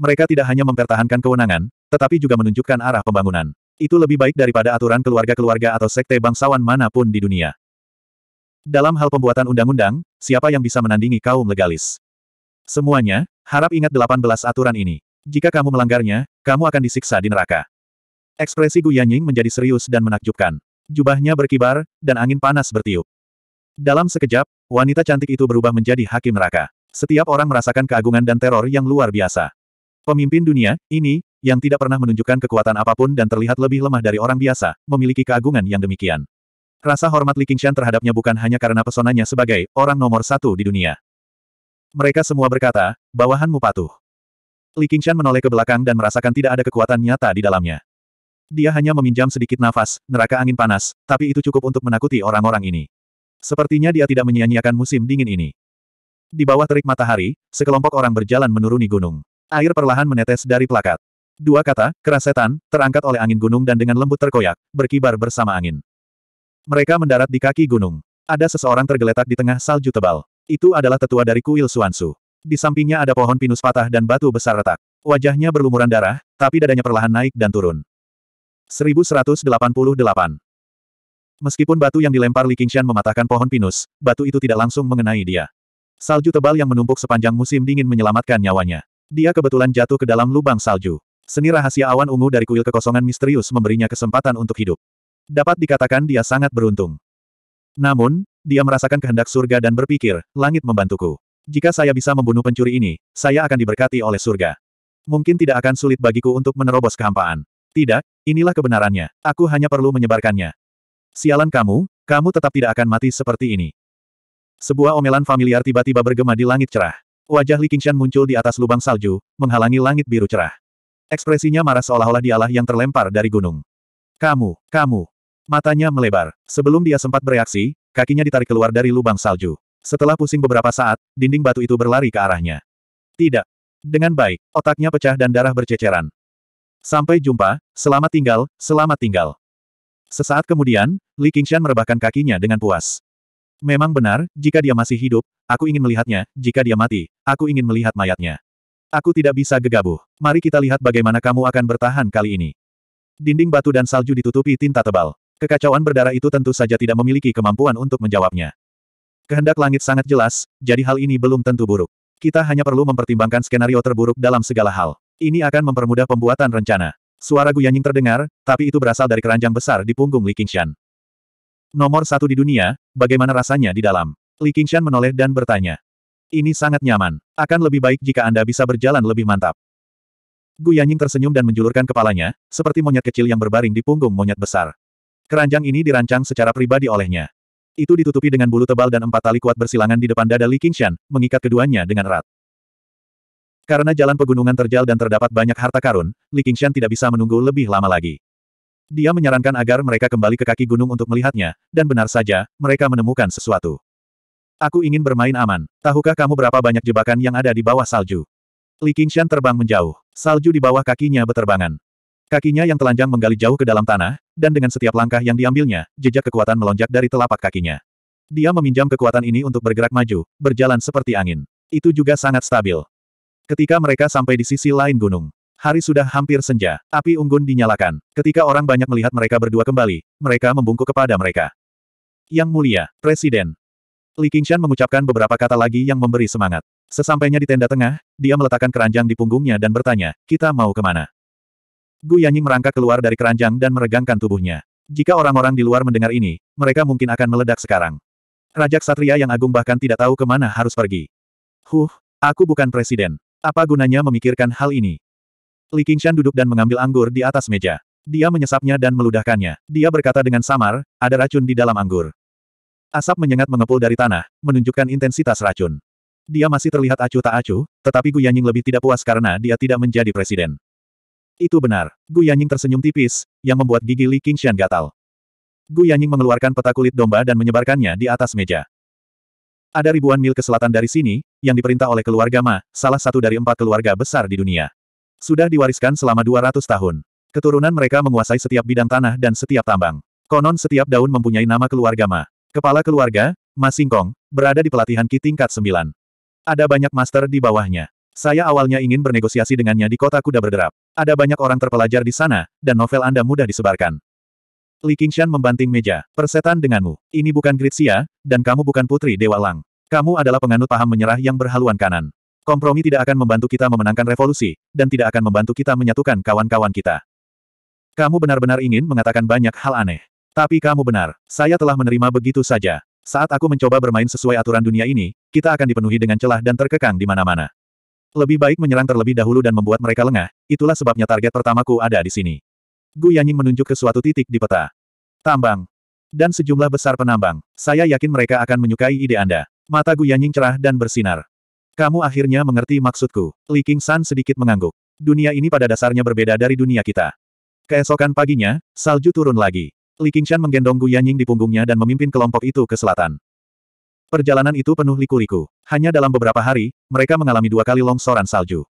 Mereka tidak hanya mempertahankan kewenangan, tetapi juga menunjukkan arah pembangunan. Itu lebih baik daripada aturan keluarga-keluarga atau sekte bangsawan manapun di dunia. Dalam hal pembuatan undang-undang, siapa yang bisa menandingi kaum legalis? Semuanya, harap ingat 18 aturan ini. Jika kamu melanggarnya, kamu akan disiksa di neraka. Ekspresi Gu Yanying menjadi serius dan menakjubkan jubahnya berkibar, dan angin panas bertiup. Dalam sekejap, wanita cantik itu berubah menjadi hakim neraka. Setiap orang merasakan keagungan dan teror yang luar biasa. Pemimpin dunia, ini, yang tidak pernah menunjukkan kekuatan apapun dan terlihat lebih lemah dari orang biasa, memiliki keagungan yang demikian. Rasa hormat Li Qingshan terhadapnya bukan hanya karena pesonanya sebagai orang nomor satu di dunia. Mereka semua berkata, bawahanmu patuh. Li Qingshan menoleh ke belakang dan merasakan tidak ada kekuatan nyata di dalamnya. Dia hanya meminjam sedikit nafas, neraka angin panas, tapi itu cukup untuk menakuti orang-orang ini. Sepertinya dia tidak menyia-nyiakan musim dingin ini. Di bawah terik matahari, sekelompok orang berjalan menuruni gunung. Air perlahan menetes dari plakat. Dua kata, keras setan, terangkat oleh angin gunung dan dengan lembut terkoyak, berkibar bersama angin. Mereka mendarat di kaki gunung. Ada seseorang tergeletak di tengah salju tebal. Itu adalah tetua dari kuil Suansu. Di sampingnya ada pohon pinus patah dan batu besar retak. Wajahnya berlumuran darah, tapi dadanya perlahan naik dan turun. 1188. Meskipun batu yang dilempar Li Qingshan mematahkan pohon pinus, batu itu tidak langsung mengenai dia. Salju tebal yang menumpuk sepanjang musim dingin menyelamatkan nyawanya. Dia kebetulan jatuh ke dalam lubang salju. Seni rahasia awan ungu dari kuil kekosongan misterius memberinya kesempatan untuk hidup. Dapat dikatakan dia sangat beruntung. Namun, dia merasakan kehendak surga dan berpikir, langit membantuku. Jika saya bisa membunuh pencuri ini, saya akan diberkati oleh surga. Mungkin tidak akan sulit bagiku untuk menerobos kehampaan. Tidak, inilah kebenarannya. Aku hanya perlu menyebarkannya. Sialan kamu, kamu tetap tidak akan mati seperti ini. Sebuah omelan familiar tiba-tiba bergema di langit cerah. Wajah Li Qingshan muncul di atas lubang salju, menghalangi langit biru cerah. Ekspresinya marah seolah-olah dialah yang terlempar dari gunung. Kamu, kamu. Matanya melebar. Sebelum dia sempat bereaksi, kakinya ditarik keluar dari lubang salju. Setelah pusing beberapa saat, dinding batu itu berlari ke arahnya. Tidak. Dengan baik, otaknya pecah dan darah berceceran. Sampai jumpa, selamat tinggal, selamat tinggal. Sesaat kemudian, Li Qingshan merebahkan kakinya dengan puas. Memang benar, jika dia masih hidup, aku ingin melihatnya, jika dia mati, aku ingin melihat mayatnya. Aku tidak bisa gegabah. Mari kita lihat bagaimana kamu akan bertahan kali ini. Dinding batu dan salju ditutupi tinta tebal. Kekacauan berdarah itu tentu saja tidak memiliki kemampuan untuk menjawabnya. Kehendak langit sangat jelas, jadi hal ini belum tentu buruk. Kita hanya perlu mempertimbangkan skenario terburuk dalam segala hal. Ini akan mempermudah pembuatan rencana. Suara Guyanying terdengar, tapi itu berasal dari keranjang besar di punggung Li Qingshan. Nomor satu di dunia, bagaimana rasanya di dalam? Li Qingshan menoleh dan bertanya. Ini sangat nyaman. Akan lebih baik jika Anda bisa berjalan lebih mantap. Guyanying tersenyum dan menjulurkan kepalanya, seperti monyet kecil yang berbaring di punggung monyet besar. Keranjang ini dirancang secara pribadi olehnya. Itu ditutupi dengan bulu tebal dan empat tali kuat bersilangan di depan dada Li Qingshan, mengikat keduanya dengan erat. Karena jalan pegunungan terjal dan terdapat banyak harta karun, Li Qingshan tidak bisa menunggu lebih lama lagi. Dia menyarankan agar mereka kembali ke kaki gunung untuk melihatnya, dan benar saja, mereka menemukan sesuatu. Aku ingin bermain aman. Tahukah kamu berapa banyak jebakan yang ada di bawah salju? Li Qingshan terbang menjauh. Salju di bawah kakinya beterbangan. Kakinya yang telanjang menggali jauh ke dalam tanah, dan dengan setiap langkah yang diambilnya, jejak kekuatan melonjak dari telapak kakinya. Dia meminjam kekuatan ini untuk bergerak maju, berjalan seperti angin. Itu juga sangat stabil. Ketika mereka sampai di sisi lain gunung, hari sudah hampir senja, api unggun dinyalakan. Ketika orang banyak melihat mereka berdua kembali, mereka membungkuk kepada mereka. Yang Mulia, Presiden. Li Qingshan mengucapkan beberapa kata lagi yang memberi semangat. Sesampainya di tenda tengah, dia meletakkan keranjang di punggungnya dan bertanya, kita mau kemana? Gu Yanying merangkak keluar dari keranjang dan meregangkan tubuhnya. Jika orang-orang di luar mendengar ini, mereka mungkin akan meledak sekarang. Raja Satria yang agung bahkan tidak tahu kemana harus pergi. Huh, aku bukan presiden. Apa gunanya memikirkan hal ini? Li Qingshan duduk dan mengambil anggur di atas meja. Dia menyesapnya dan meludahkannya. Dia berkata dengan samar, ada racun di dalam anggur. Asap menyengat mengepul dari tanah, menunjukkan intensitas racun. Dia masih terlihat acuh tak acuh, tetapi Gu Yanying lebih tidak puas karena dia tidak menjadi presiden. Itu benar. Gu Yanying tersenyum tipis, yang membuat gigi Li Qingshan gatal. Gu Yanying mengeluarkan peta kulit domba dan menyebarkannya di atas meja. Ada ribuan mil ke selatan dari sini, yang diperintah oleh keluarga Ma, salah satu dari empat keluarga besar di dunia. Sudah diwariskan selama 200 tahun. Keturunan mereka menguasai setiap bidang tanah dan setiap tambang. Konon setiap daun mempunyai nama keluarga Ma. Kepala keluarga, Ma Singkong, berada di pelatihan Ki tingkat 9. Ada banyak master di bawahnya. Saya awalnya ingin bernegosiasi dengannya di kota kuda berderap. Ada banyak orang terpelajar di sana, dan novel Anda mudah disebarkan. Li Qingshan membanting meja. Persetan denganmu. Ini bukan Gritsia, dan kamu bukan putri Dewa Lang. Kamu adalah penganut paham menyerah yang berhaluan kanan. Kompromi tidak akan membantu kita memenangkan revolusi, dan tidak akan membantu kita menyatukan kawan-kawan kita. Kamu benar-benar ingin mengatakan banyak hal aneh. Tapi kamu benar, saya telah menerima begitu saja. Saat aku mencoba bermain sesuai aturan dunia ini, kita akan dipenuhi dengan celah dan terkekang di mana-mana. Lebih baik menyerang terlebih dahulu dan membuat mereka lengah, itulah sebabnya target pertamaku ada di sini. Gu Yanying menunjuk ke suatu titik di peta. Tambang. Dan sejumlah besar penambang. Saya yakin mereka akan menyukai ide Anda. Mata Gu Yanying cerah dan bersinar. Kamu akhirnya mengerti maksudku. Li King San sedikit mengangguk. Dunia ini pada dasarnya berbeda dari dunia kita. Keesokan paginya, salju turun lagi. Li Qingshan menggendong Gu Yanying di punggungnya dan memimpin kelompok itu ke selatan. Perjalanan itu penuh liku-liku. Hanya dalam beberapa hari, mereka mengalami dua kali longsoran salju.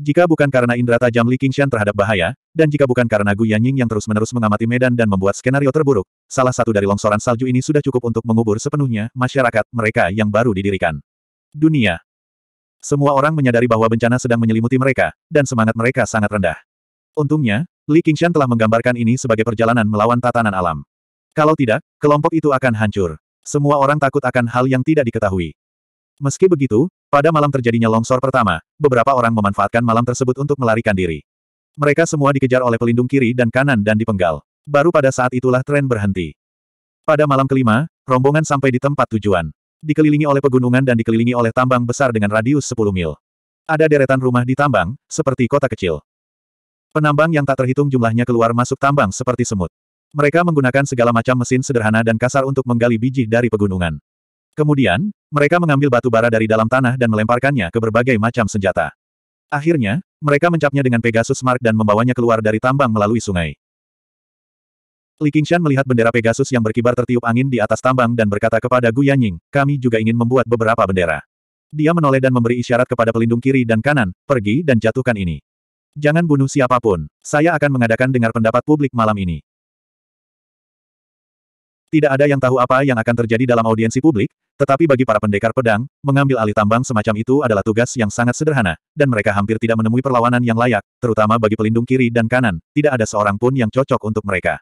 Jika bukan karena indera tajam Li Qingshan terhadap bahaya, dan jika bukan karena Gu Yanying yang terus-menerus mengamati medan dan membuat skenario terburuk, salah satu dari longsoran salju ini sudah cukup untuk mengubur sepenuhnya masyarakat mereka yang baru didirikan. Dunia. Semua orang menyadari bahwa bencana sedang menyelimuti mereka, dan semangat mereka sangat rendah. Untungnya, Li Qingshan telah menggambarkan ini sebagai perjalanan melawan tatanan alam. Kalau tidak, kelompok itu akan hancur. Semua orang takut akan hal yang tidak diketahui. Meski begitu, pada malam terjadinya longsor pertama, beberapa orang memanfaatkan malam tersebut untuk melarikan diri. Mereka semua dikejar oleh pelindung kiri dan kanan dan dipenggal. Baru pada saat itulah tren berhenti. Pada malam kelima, rombongan sampai di tempat tujuan. Dikelilingi oleh pegunungan dan dikelilingi oleh tambang besar dengan radius 10 mil. Ada deretan rumah di tambang, seperti kota kecil. Penambang yang tak terhitung jumlahnya keluar masuk tambang seperti semut. Mereka menggunakan segala macam mesin sederhana dan kasar untuk menggali biji dari pegunungan. Kemudian, mereka mengambil batu bara dari dalam tanah dan melemparkannya ke berbagai macam senjata. Akhirnya, mereka mencapnya dengan Pegasus Mark dan membawanya keluar dari tambang melalui sungai. Li Qingshan melihat bendera Pegasus yang berkibar tertiup angin di atas tambang dan berkata kepada Gu Yanying, kami juga ingin membuat beberapa bendera. Dia menoleh dan memberi isyarat kepada pelindung kiri dan kanan, pergi dan jatuhkan ini. Jangan bunuh siapapun, saya akan mengadakan dengar pendapat publik malam ini. Tidak ada yang tahu apa yang akan terjadi dalam audiensi publik, tetapi bagi para pendekar pedang, mengambil alih tambang semacam itu adalah tugas yang sangat sederhana, dan mereka hampir tidak menemui perlawanan yang layak, terutama bagi pelindung kiri dan kanan, tidak ada seorang pun yang cocok untuk mereka.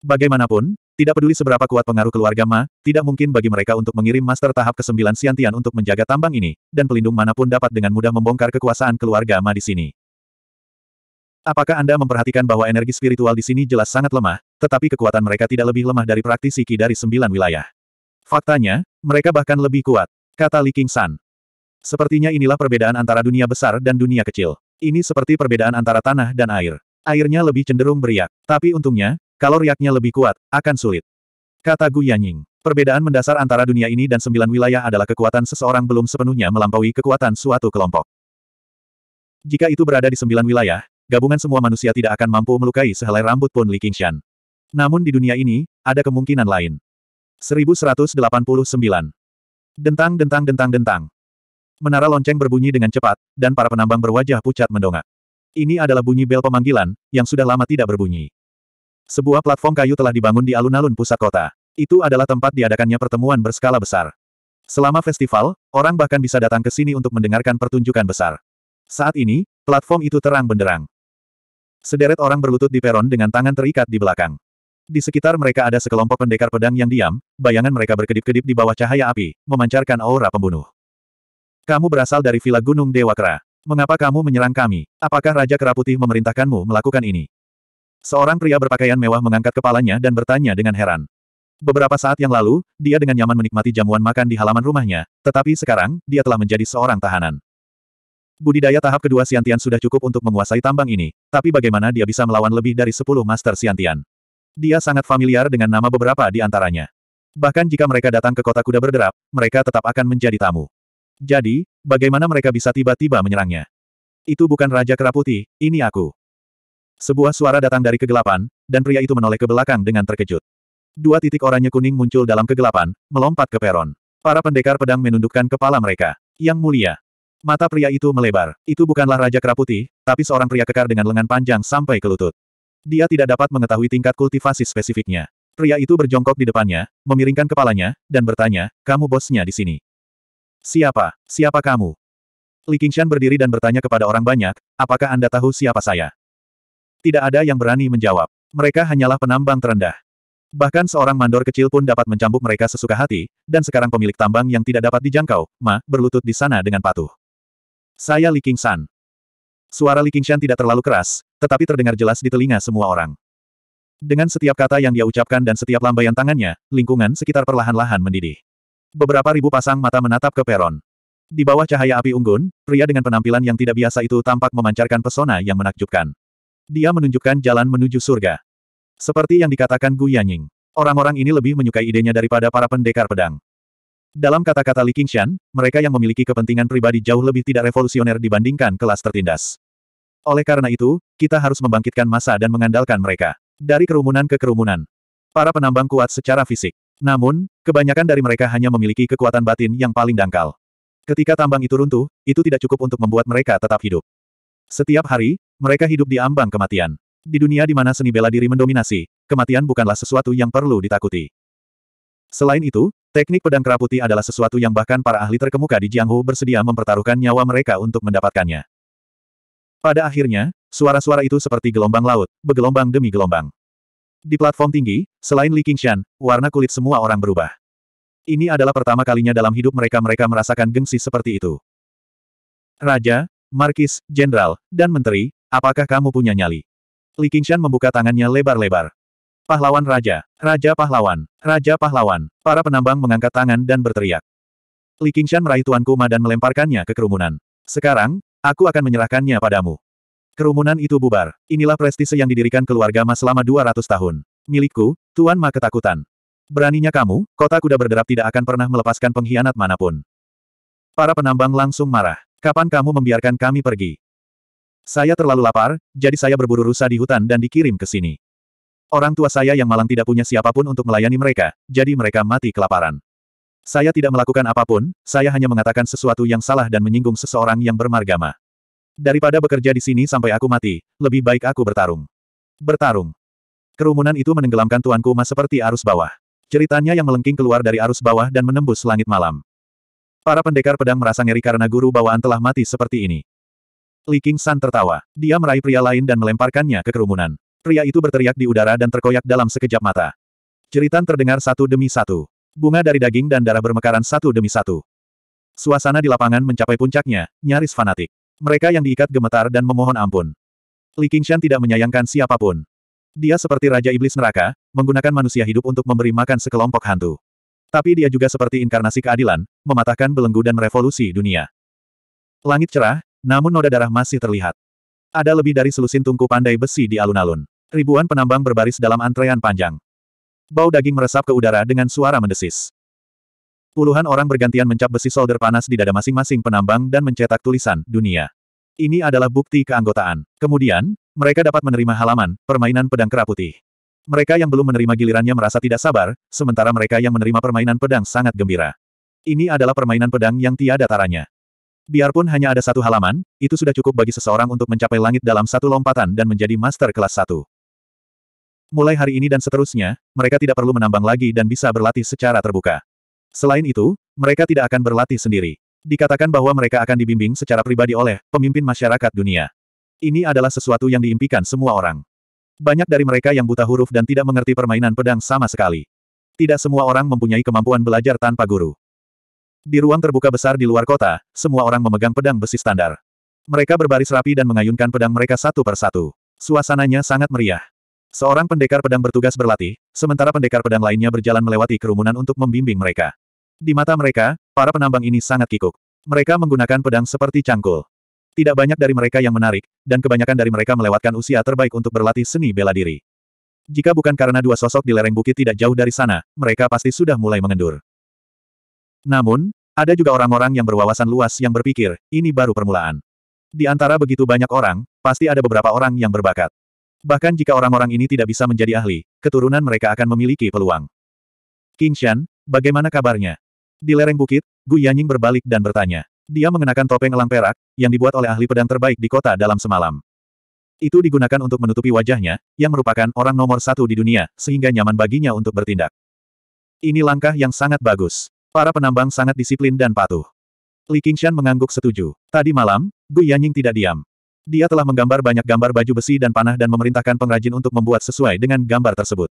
Bagaimanapun, tidak peduli seberapa kuat pengaruh keluarga Ma, tidak mungkin bagi mereka untuk mengirim master tahap ke-9 Siantian untuk menjaga tambang ini, dan pelindung manapun dapat dengan mudah membongkar kekuasaan keluarga Ma di sini. Apakah Anda memperhatikan bahwa energi spiritual di sini jelas sangat lemah, tetapi kekuatan mereka tidak lebih lemah dari praktisi Ki dari sembilan wilayah? Faktanya, mereka bahkan lebih kuat, kata Li San. Sepertinya inilah perbedaan antara dunia besar dan dunia kecil. Ini seperti perbedaan antara tanah dan air. Airnya lebih cenderung beriak, tapi untungnya, kalau riaknya lebih kuat, akan sulit. Kata Gu Yanying. Perbedaan mendasar antara dunia ini dan sembilan wilayah adalah kekuatan seseorang belum sepenuhnya melampaui kekuatan suatu kelompok. Jika itu berada di sembilan wilayah, gabungan semua manusia tidak akan mampu melukai sehelai rambut pun Li Qingshan. Namun di dunia ini, ada kemungkinan lain. 1189. Dentang dentang dentang dentang. Menara lonceng berbunyi dengan cepat, dan para penambang berwajah pucat mendongak. Ini adalah bunyi bel pemanggilan, yang sudah lama tidak berbunyi. Sebuah platform kayu telah dibangun di alun-alun pusat kota. Itu adalah tempat diadakannya pertemuan berskala besar. Selama festival, orang bahkan bisa datang ke sini untuk mendengarkan pertunjukan besar. Saat ini, platform itu terang benderang. Sederet orang berlutut di peron dengan tangan terikat di belakang. Di sekitar mereka ada sekelompok pendekar pedang yang diam, bayangan mereka berkedip-kedip di bawah cahaya api, memancarkan aura pembunuh. Kamu berasal dari Villa Gunung Dewa Kera. Mengapa kamu menyerang kami? Apakah Raja Kera Putih memerintahkanmu melakukan ini? Seorang pria berpakaian mewah mengangkat kepalanya dan bertanya dengan heran. Beberapa saat yang lalu, dia dengan nyaman menikmati jamuan makan di halaman rumahnya, tetapi sekarang, dia telah menjadi seorang tahanan. Budidaya tahap kedua Siantian sudah cukup untuk menguasai tambang ini, tapi bagaimana dia bisa melawan lebih dari 10 Master Siantian? Dia sangat familiar dengan nama beberapa di antaranya. Bahkan jika mereka datang ke kota kuda berderap, mereka tetap akan menjadi tamu. Jadi, bagaimana mereka bisa tiba-tiba menyerangnya? Itu bukan Raja Keraputi, ini aku. Sebuah suara datang dari kegelapan, dan pria itu menoleh ke belakang dengan terkejut. Dua titik oranye kuning muncul dalam kegelapan, melompat ke peron. Para pendekar pedang menundukkan kepala mereka. Yang mulia, Mata pria itu melebar. Itu bukanlah Raja Keraputi, tapi seorang pria kekar dengan lengan panjang sampai ke lutut. Dia tidak dapat mengetahui tingkat kultivasi spesifiknya. Pria itu berjongkok di depannya, memiringkan kepalanya, dan bertanya, kamu bosnya di sini. Siapa? Siapa kamu? Li Qingshan berdiri dan bertanya kepada orang banyak, apakah Anda tahu siapa saya? Tidak ada yang berani menjawab. Mereka hanyalah penambang terendah. Bahkan seorang mandor kecil pun dapat mencambuk mereka sesuka hati, dan sekarang pemilik tambang yang tidak dapat dijangkau, Ma, berlutut di sana dengan patuh. Saya Li Qingshan. Suara Li Qingshan tidak terlalu keras, tetapi terdengar jelas di telinga semua orang. Dengan setiap kata yang dia ucapkan dan setiap lambaian tangannya, lingkungan sekitar perlahan-lahan mendidih. Beberapa ribu pasang mata menatap ke peron. Di bawah cahaya api unggun, pria dengan penampilan yang tidak biasa itu tampak memancarkan pesona yang menakjubkan. Dia menunjukkan jalan menuju surga. Seperti yang dikatakan Gu Yanying. Orang-orang ini lebih menyukai idenya daripada para pendekar pedang. Dalam kata-kata Li Qingshan, mereka yang memiliki kepentingan pribadi jauh lebih tidak revolusioner dibandingkan kelas tertindas. Oleh karena itu, kita harus membangkitkan masa dan mengandalkan mereka. Dari kerumunan ke kerumunan. Para penambang kuat secara fisik. Namun, kebanyakan dari mereka hanya memiliki kekuatan batin yang paling dangkal. Ketika tambang itu runtuh, itu tidak cukup untuk membuat mereka tetap hidup. Setiap hari, mereka hidup di ambang kematian. Di dunia di mana seni bela diri mendominasi, kematian bukanlah sesuatu yang perlu ditakuti. Selain itu, Teknik pedang keraputi adalah sesuatu yang bahkan para ahli terkemuka di Jianghu bersedia mempertaruhkan nyawa mereka untuk mendapatkannya. Pada akhirnya, suara-suara itu seperti gelombang laut, bergelombang demi gelombang. Di platform tinggi, selain Li Qingshan, warna kulit semua orang berubah. Ini adalah pertama kalinya dalam hidup mereka mereka merasakan gengsi seperti itu. Raja, Markis, Jenderal, dan Menteri, apakah kamu punya nyali? Li Qingshan membuka tangannya lebar-lebar. Pahlawan Raja, Raja Pahlawan, Raja Pahlawan, para penambang mengangkat tangan dan berteriak. Li Qingshan meraih Tuan Kuma dan melemparkannya ke kerumunan. Sekarang, aku akan menyerahkannya padamu. Kerumunan itu bubar. Inilah prestise yang didirikan keluarga Ma selama 200 tahun. Milikku, Tuan Ma ketakutan. Beraninya kamu, kota kuda berderap tidak akan pernah melepaskan pengkhianat manapun. Para penambang langsung marah. Kapan kamu membiarkan kami pergi? Saya terlalu lapar, jadi saya berburu rusa di hutan dan dikirim ke sini. Orang tua saya yang malang tidak punya siapapun untuk melayani mereka, jadi mereka mati kelaparan. Saya tidak melakukan apapun, saya hanya mengatakan sesuatu yang salah dan menyinggung seseorang yang bermargama. Daripada bekerja di sini sampai aku mati, lebih baik aku bertarung. Bertarung. Kerumunan itu menenggelamkan tuanku mas seperti arus bawah. Ceritanya yang melengking keluar dari arus bawah dan menembus langit malam. Para pendekar pedang merasa ngeri karena guru bawaan telah mati seperti ini. Li King San tertawa. Dia meraih pria lain dan melemparkannya ke kerumunan pria itu berteriak di udara dan terkoyak dalam sekejap mata. Jeritan terdengar satu demi satu. Bunga dari daging dan darah bermekaran satu demi satu. Suasana di lapangan mencapai puncaknya, nyaris fanatik. Mereka yang diikat gemetar dan memohon ampun. Li Qingshan tidak menyayangkan siapapun. Dia seperti Raja Iblis Neraka, menggunakan manusia hidup untuk memberi makan sekelompok hantu. Tapi dia juga seperti inkarnasi keadilan, mematahkan belenggu dan merevolusi dunia. Langit cerah, namun noda darah masih terlihat. Ada lebih dari selusin tungku pandai besi di alun-alun. Ribuan penambang berbaris dalam antrean panjang. Bau daging meresap ke udara dengan suara mendesis. Puluhan orang bergantian mencap besi solder panas di dada masing-masing penambang dan mencetak tulisan, dunia. Ini adalah bukti keanggotaan. Kemudian, mereka dapat menerima halaman, permainan pedang kera putih. Mereka yang belum menerima gilirannya merasa tidak sabar, sementara mereka yang menerima permainan pedang sangat gembira. Ini adalah permainan pedang yang tiada taranya. Biarpun hanya ada satu halaman, itu sudah cukup bagi seseorang untuk mencapai langit dalam satu lompatan dan menjadi master kelas satu. Mulai hari ini dan seterusnya, mereka tidak perlu menambang lagi dan bisa berlatih secara terbuka. Selain itu, mereka tidak akan berlatih sendiri. Dikatakan bahwa mereka akan dibimbing secara pribadi oleh pemimpin masyarakat dunia. Ini adalah sesuatu yang diimpikan semua orang. Banyak dari mereka yang buta huruf dan tidak mengerti permainan pedang sama sekali. Tidak semua orang mempunyai kemampuan belajar tanpa guru. Di ruang terbuka besar di luar kota, semua orang memegang pedang besi standar. Mereka berbaris rapi dan mengayunkan pedang mereka satu per satu. Suasananya sangat meriah. Seorang pendekar pedang bertugas berlatih, sementara pendekar pedang lainnya berjalan melewati kerumunan untuk membimbing mereka. Di mata mereka, para penambang ini sangat kikuk. Mereka menggunakan pedang seperti cangkul. Tidak banyak dari mereka yang menarik, dan kebanyakan dari mereka melewatkan usia terbaik untuk berlatih seni bela diri. Jika bukan karena dua sosok di lereng bukit tidak jauh dari sana, mereka pasti sudah mulai mengendur. Namun, ada juga orang-orang yang berwawasan luas yang berpikir, ini baru permulaan. Di antara begitu banyak orang, pasti ada beberapa orang yang berbakat. Bahkan jika orang-orang ini tidak bisa menjadi ahli, keturunan mereka akan memiliki peluang. King Shan, bagaimana kabarnya? Di lereng bukit, Gu Yanying berbalik dan bertanya. Dia mengenakan topeng elang perak, yang dibuat oleh ahli pedang terbaik di kota dalam semalam. Itu digunakan untuk menutupi wajahnya, yang merupakan orang nomor satu di dunia, sehingga nyaman baginya untuk bertindak. Ini langkah yang sangat bagus. Para penambang sangat disiplin dan patuh. Li Qingshan mengangguk setuju. Tadi malam, Gu Yanying tidak diam. Dia telah menggambar banyak gambar baju besi dan panah dan memerintahkan pengrajin untuk membuat sesuai dengan gambar tersebut.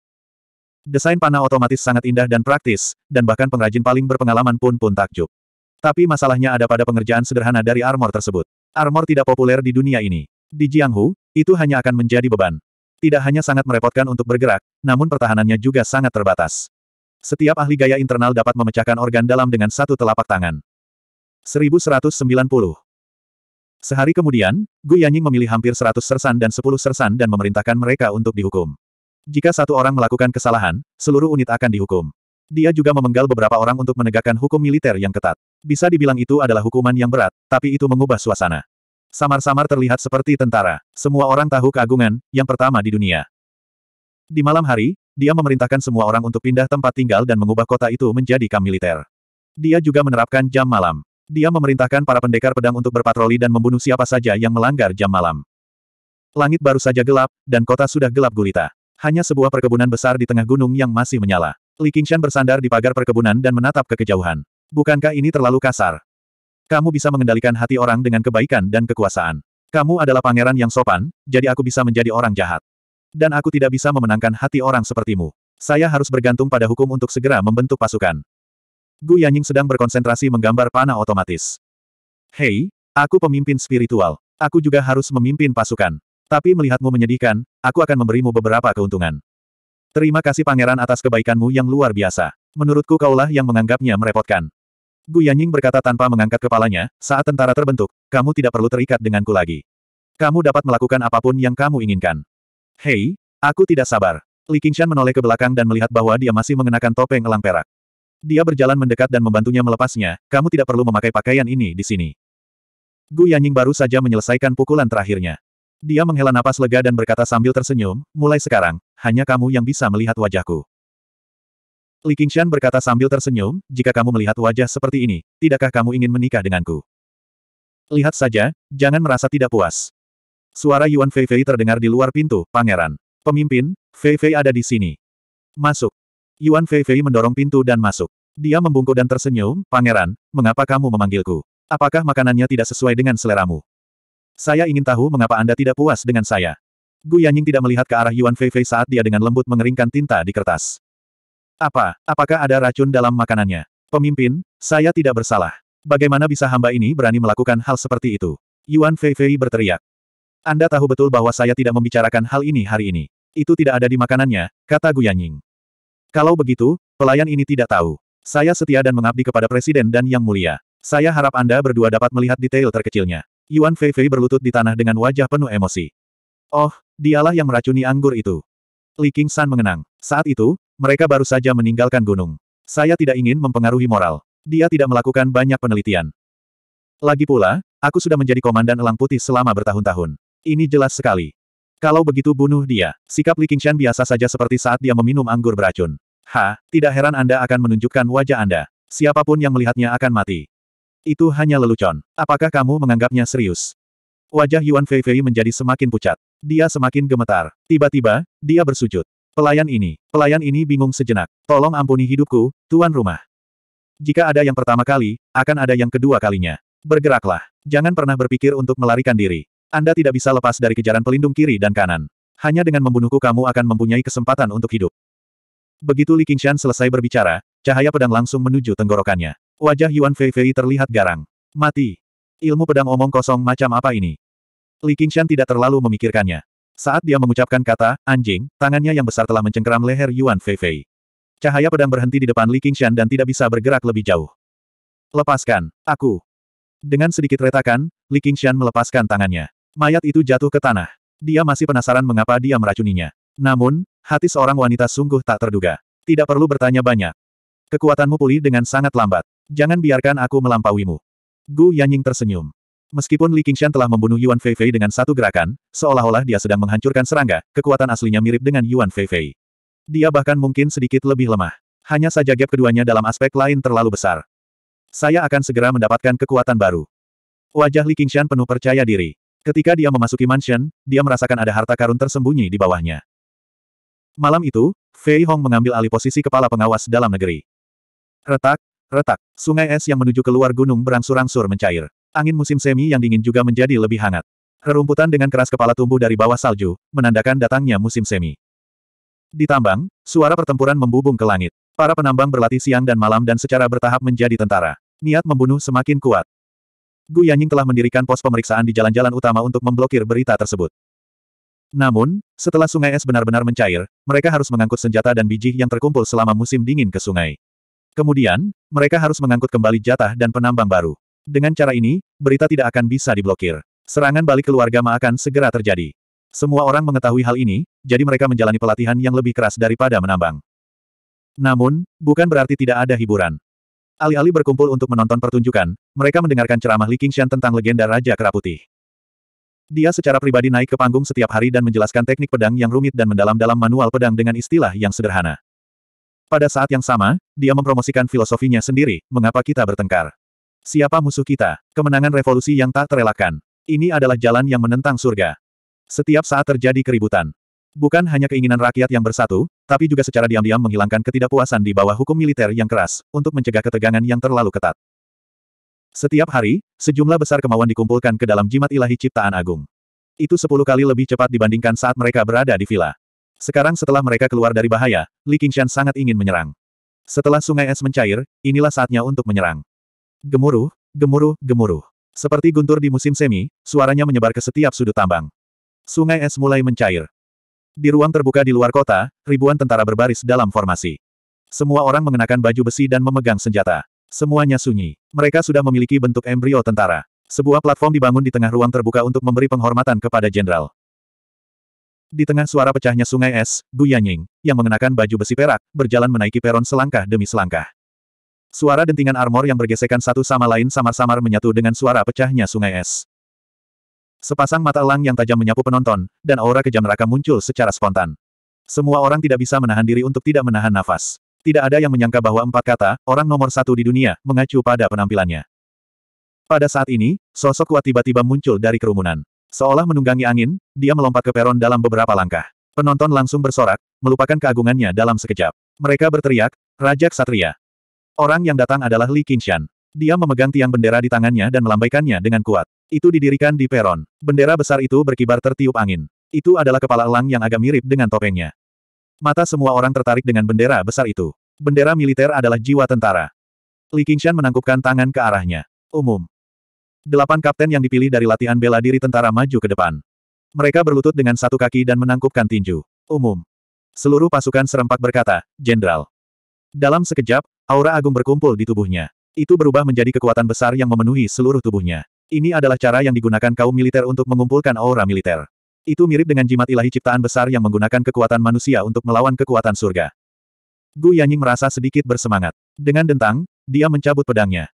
Desain panah otomatis sangat indah dan praktis, dan bahkan pengrajin paling berpengalaman pun pun takjub. Tapi masalahnya ada pada pengerjaan sederhana dari armor tersebut. Armor tidak populer di dunia ini. Di Jianghu, itu hanya akan menjadi beban. Tidak hanya sangat merepotkan untuk bergerak, namun pertahanannya juga sangat terbatas. Setiap ahli gaya internal dapat memecahkan organ dalam dengan satu telapak tangan. 1190 Sehari kemudian, Gu Yanying memilih hampir seratus sersan dan sepuluh sersan dan memerintahkan mereka untuk dihukum. Jika satu orang melakukan kesalahan, seluruh unit akan dihukum. Dia juga memenggal beberapa orang untuk menegakkan hukum militer yang ketat. Bisa dibilang itu adalah hukuman yang berat, tapi itu mengubah suasana. Samar-samar terlihat seperti tentara. Semua orang tahu keagungan, yang pertama di dunia. Di malam hari, dia memerintahkan semua orang untuk pindah tempat tinggal dan mengubah kota itu menjadi kamp militer. Dia juga menerapkan jam malam. Dia memerintahkan para pendekar pedang untuk berpatroli dan membunuh siapa saja yang melanggar jam malam. Langit baru saja gelap, dan kota sudah gelap gulita. Hanya sebuah perkebunan besar di tengah gunung yang masih menyala. Li Qingshan bersandar di pagar perkebunan dan menatap ke kejauhan. Bukankah ini terlalu kasar? Kamu bisa mengendalikan hati orang dengan kebaikan dan kekuasaan. Kamu adalah pangeran yang sopan, jadi aku bisa menjadi orang jahat. Dan aku tidak bisa memenangkan hati orang sepertimu. Saya harus bergantung pada hukum untuk segera membentuk pasukan. Gu Yanying sedang berkonsentrasi menggambar panah otomatis. Hei, aku pemimpin spiritual. Aku juga harus memimpin pasukan. Tapi melihatmu menyedihkan, aku akan memberimu beberapa keuntungan. Terima kasih pangeran atas kebaikanmu yang luar biasa. Menurutku kaulah yang menganggapnya merepotkan. Gu Yanying berkata tanpa mengangkat kepalanya, saat tentara terbentuk, kamu tidak perlu terikat denganku lagi. Kamu dapat melakukan apapun yang kamu inginkan. Hei, aku tidak sabar. Li Qingshan menoleh ke belakang dan melihat bahwa dia masih mengenakan topeng elang perak. Dia berjalan mendekat dan membantunya melepasnya, kamu tidak perlu memakai pakaian ini di sini. Gu Yanying baru saja menyelesaikan pukulan terakhirnya. Dia menghela napas lega dan berkata sambil tersenyum, mulai sekarang, hanya kamu yang bisa melihat wajahku. Li Qingshan berkata sambil tersenyum, jika kamu melihat wajah seperti ini, tidakkah kamu ingin menikah denganku? Lihat saja, jangan merasa tidak puas. Suara Yuan Fei Fei terdengar di luar pintu, pangeran. Pemimpin, Fei Fei ada di sini. Masuk. Yuan Fei Fei mendorong pintu dan masuk. Dia membungkuk dan tersenyum, Pangeran, mengapa kamu memanggilku? Apakah makanannya tidak sesuai dengan seleramu? Saya ingin tahu mengapa Anda tidak puas dengan saya. Gu Yanying tidak melihat ke arah Yuan Fei Fei saat dia dengan lembut mengeringkan tinta di kertas. Apa, apakah ada racun dalam makanannya? Pemimpin, saya tidak bersalah. Bagaimana bisa hamba ini berani melakukan hal seperti itu? Yuan Fei Fei berteriak. Anda tahu betul bahwa saya tidak membicarakan hal ini hari ini. Itu tidak ada di makanannya, kata Gu Yanying. Kalau begitu, pelayan ini tidak tahu. Saya setia dan mengabdi kepada Presiden dan Yang Mulia. Saya harap Anda berdua dapat melihat detail terkecilnya. Yuan Fei berlutut di tanah dengan wajah penuh emosi. Oh, dialah yang meracuni anggur itu. Li Qing San mengenang. Saat itu, mereka baru saja meninggalkan gunung. Saya tidak ingin mempengaruhi moral. Dia tidak melakukan banyak penelitian. Lagi pula, aku sudah menjadi komandan elang putih selama bertahun-tahun. Ini jelas sekali. Kalau begitu bunuh dia. Sikap Li Qingshan biasa saja seperti saat dia meminum anggur beracun. Ha, tidak heran Anda akan menunjukkan wajah Anda. Siapapun yang melihatnya akan mati. Itu hanya lelucon. Apakah kamu menganggapnya serius? Wajah Yuan Fei Fei menjadi semakin pucat. Dia semakin gemetar. Tiba-tiba, dia bersujud. Pelayan ini, pelayan ini bingung sejenak. Tolong ampuni hidupku, tuan rumah. Jika ada yang pertama kali, akan ada yang kedua kalinya. Bergeraklah. Jangan pernah berpikir untuk melarikan diri. Anda tidak bisa lepas dari kejaran pelindung kiri dan kanan. Hanya dengan membunuhku kamu akan mempunyai kesempatan untuk hidup. Begitu Li Qingshan selesai berbicara, cahaya pedang langsung menuju tenggorokannya. Wajah Yuan Fei Fei terlihat garang. Mati. Ilmu pedang omong kosong macam apa ini? Li Qingshan tidak terlalu memikirkannya. Saat dia mengucapkan kata, anjing, tangannya yang besar telah mencengkeram leher Yuan Fei Fei. Cahaya pedang berhenti di depan Li Qingshan dan tidak bisa bergerak lebih jauh. Lepaskan, aku. Dengan sedikit retakan, Li Qingshan melepaskan tangannya. Mayat itu jatuh ke tanah. Dia masih penasaran mengapa dia meracuninya. Namun, Hati seorang wanita sungguh tak terduga. Tidak perlu bertanya banyak. Kekuatanmu pulih dengan sangat lambat. Jangan biarkan aku melampauimu. Gu Yanying tersenyum. Meskipun Li Qingshan telah membunuh Yuan Fei Fei dengan satu gerakan, seolah-olah dia sedang menghancurkan serangga, kekuatan aslinya mirip dengan Yuan Fei Fei. Dia bahkan mungkin sedikit lebih lemah. Hanya saja gap keduanya dalam aspek lain terlalu besar. Saya akan segera mendapatkan kekuatan baru. Wajah Li Qingshan penuh percaya diri. Ketika dia memasuki mansion, dia merasakan ada harta karun tersembunyi di bawahnya. Malam itu, Fei Hong mengambil alih posisi kepala pengawas dalam negeri. Retak, retak, sungai es yang menuju keluar gunung berangsur-angsur mencair. Angin musim semi yang dingin juga menjadi lebih hangat. Rerumputan dengan keras kepala tumbuh dari bawah salju, menandakan datangnya musim semi. Di tambang, suara pertempuran membubung ke langit. Para penambang berlatih siang dan malam dan secara bertahap menjadi tentara. Niat membunuh semakin kuat. Gu Yanying telah mendirikan pos pemeriksaan di jalan-jalan utama untuk memblokir berita tersebut. Namun, setelah sungai es benar-benar mencair, mereka harus mengangkut senjata dan biji yang terkumpul selama musim dingin ke sungai. Kemudian, mereka harus mengangkut kembali jatah dan penambang baru. Dengan cara ini, berita tidak akan bisa diblokir. Serangan balik keluarga Ma akan segera terjadi. Semua orang mengetahui hal ini, jadi mereka menjalani pelatihan yang lebih keras daripada menambang. Namun, bukan berarti tidak ada hiburan. Alih-alih berkumpul untuk menonton pertunjukan, mereka mendengarkan ceramah Li Qingshan tentang legenda Raja Kera dia secara pribadi naik ke panggung setiap hari dan menjelaskan teknik pedang yang rumit dan mendalam dalam manual pedang dengan istilah yang sederhana. Pada saat yang sama, dia mempromosikan filosofinya sendiri, mengapa kita bertengkar. Siapa musuh kita? Kemenangan revolusi yang tak terelakkan. Ini adalah jalan yang menentang surga. Setiap saat terjadi keributan. Bukan hanya keinginan rakyat yang bersatu, tapi juga secara diam-diam menghilangkan ketidakpuasan di bawah hukum militer yang keras, untuk mencegah ketegangan yang terlalu ketat. Setiap hari, sejumlah besar kemauan dikumpulkan ke dalam jimat ilahi ciptaan agung. Itu sepuluh kali lebih cepat dibandingkan saat mereka berada di villa. Sekarang setelah mereka keluar dari bahaya, Li Qingshan sangat ingin menyerang. Setelah sungai es mencair, inilah saatnya untuk menyerang. Gemuruh, gemuruh, gemuruh. Seperti guntur di musim semi, suaranya menyebar ke setiap sudut tambang. Sungai es mulai mencair. Di ruang terbuka di luar kota, ribuan tentara berbaris dalam formasi. Semua orang mengenakan baju besi dan memegang senjata. Semuanya sunyi. Mereka sudah memiliki bentuk embrio tentara. Sebuah platform dibangun di tengah ruang terbuka untuk memberi penghormatan kepada jenderal. Di tengah suara pecahnya sungai es, Du Yanying, yang mengenakan baju besi perak, berjalan menaiki peron selangkah demi selangkah. Suara dentingan armor yang bergesekan satu sama lain samar-samar menyatu dengan suara pecahnya sungai es. Sepasang mata elang yang tajam menyapu penonton, dan aura kejam neraka muncul secara spontan. Semua orang tidak bisa menahan diri untuk tidak menahan nafas. Tidak ada yang menyangka bahwa empat kata, orang nomor satu di dunia, mengacu pada penampilannya. Pada saat ini, sosok kuat tiba-tiba muncul dari kerumunan. Seolah menunggangi angin, dia melompat ke peron dalam beberapa langkah. Penonton langsung bersorak, melupakan keagungannya dalam sekejap. Mereka berteriak, Raja Satria! Orang yang datang adalah Li Qingshan. Dia memegang tiang bendera di tangannya dan melambaikannya dengan kuat. Itu didirikan di peron. Bendera besar itu berkibar tertiup angin. Itu adalah kepala elang yang agak mirip dengan topengnya. Mata semua orang tertarik dengan bendera besar itu. Bendera militer adalah jiwa tentara. Li Qingshan menangkupkan tangan ke arahnya. Umum. Delapan kapten yang dipilih dari latihan bela diri tentara maju ke depan. Mereka berlutut dengan satu kaki dan menangkupkan tinju. Umum. Seluruh pasukan serempak berkata, Jenderal. Dalam sekejap, aura agung berkumpul di tubuhnya. Itu berubah menjadi kekuatan besar yang memenuhi seluruh tubuhnya. Ini adalah cara yang digunakan kaum militer untuk mengumpulkan aura militer. Itu mirip dengan jimat ilahi ciptaan besar yang menggunakan kekuatan manusia untuk melawan kekuatan surga. Gu Yanying merasa sedikit bersemangat. Dengan dentang, dia mencabut pedangnya.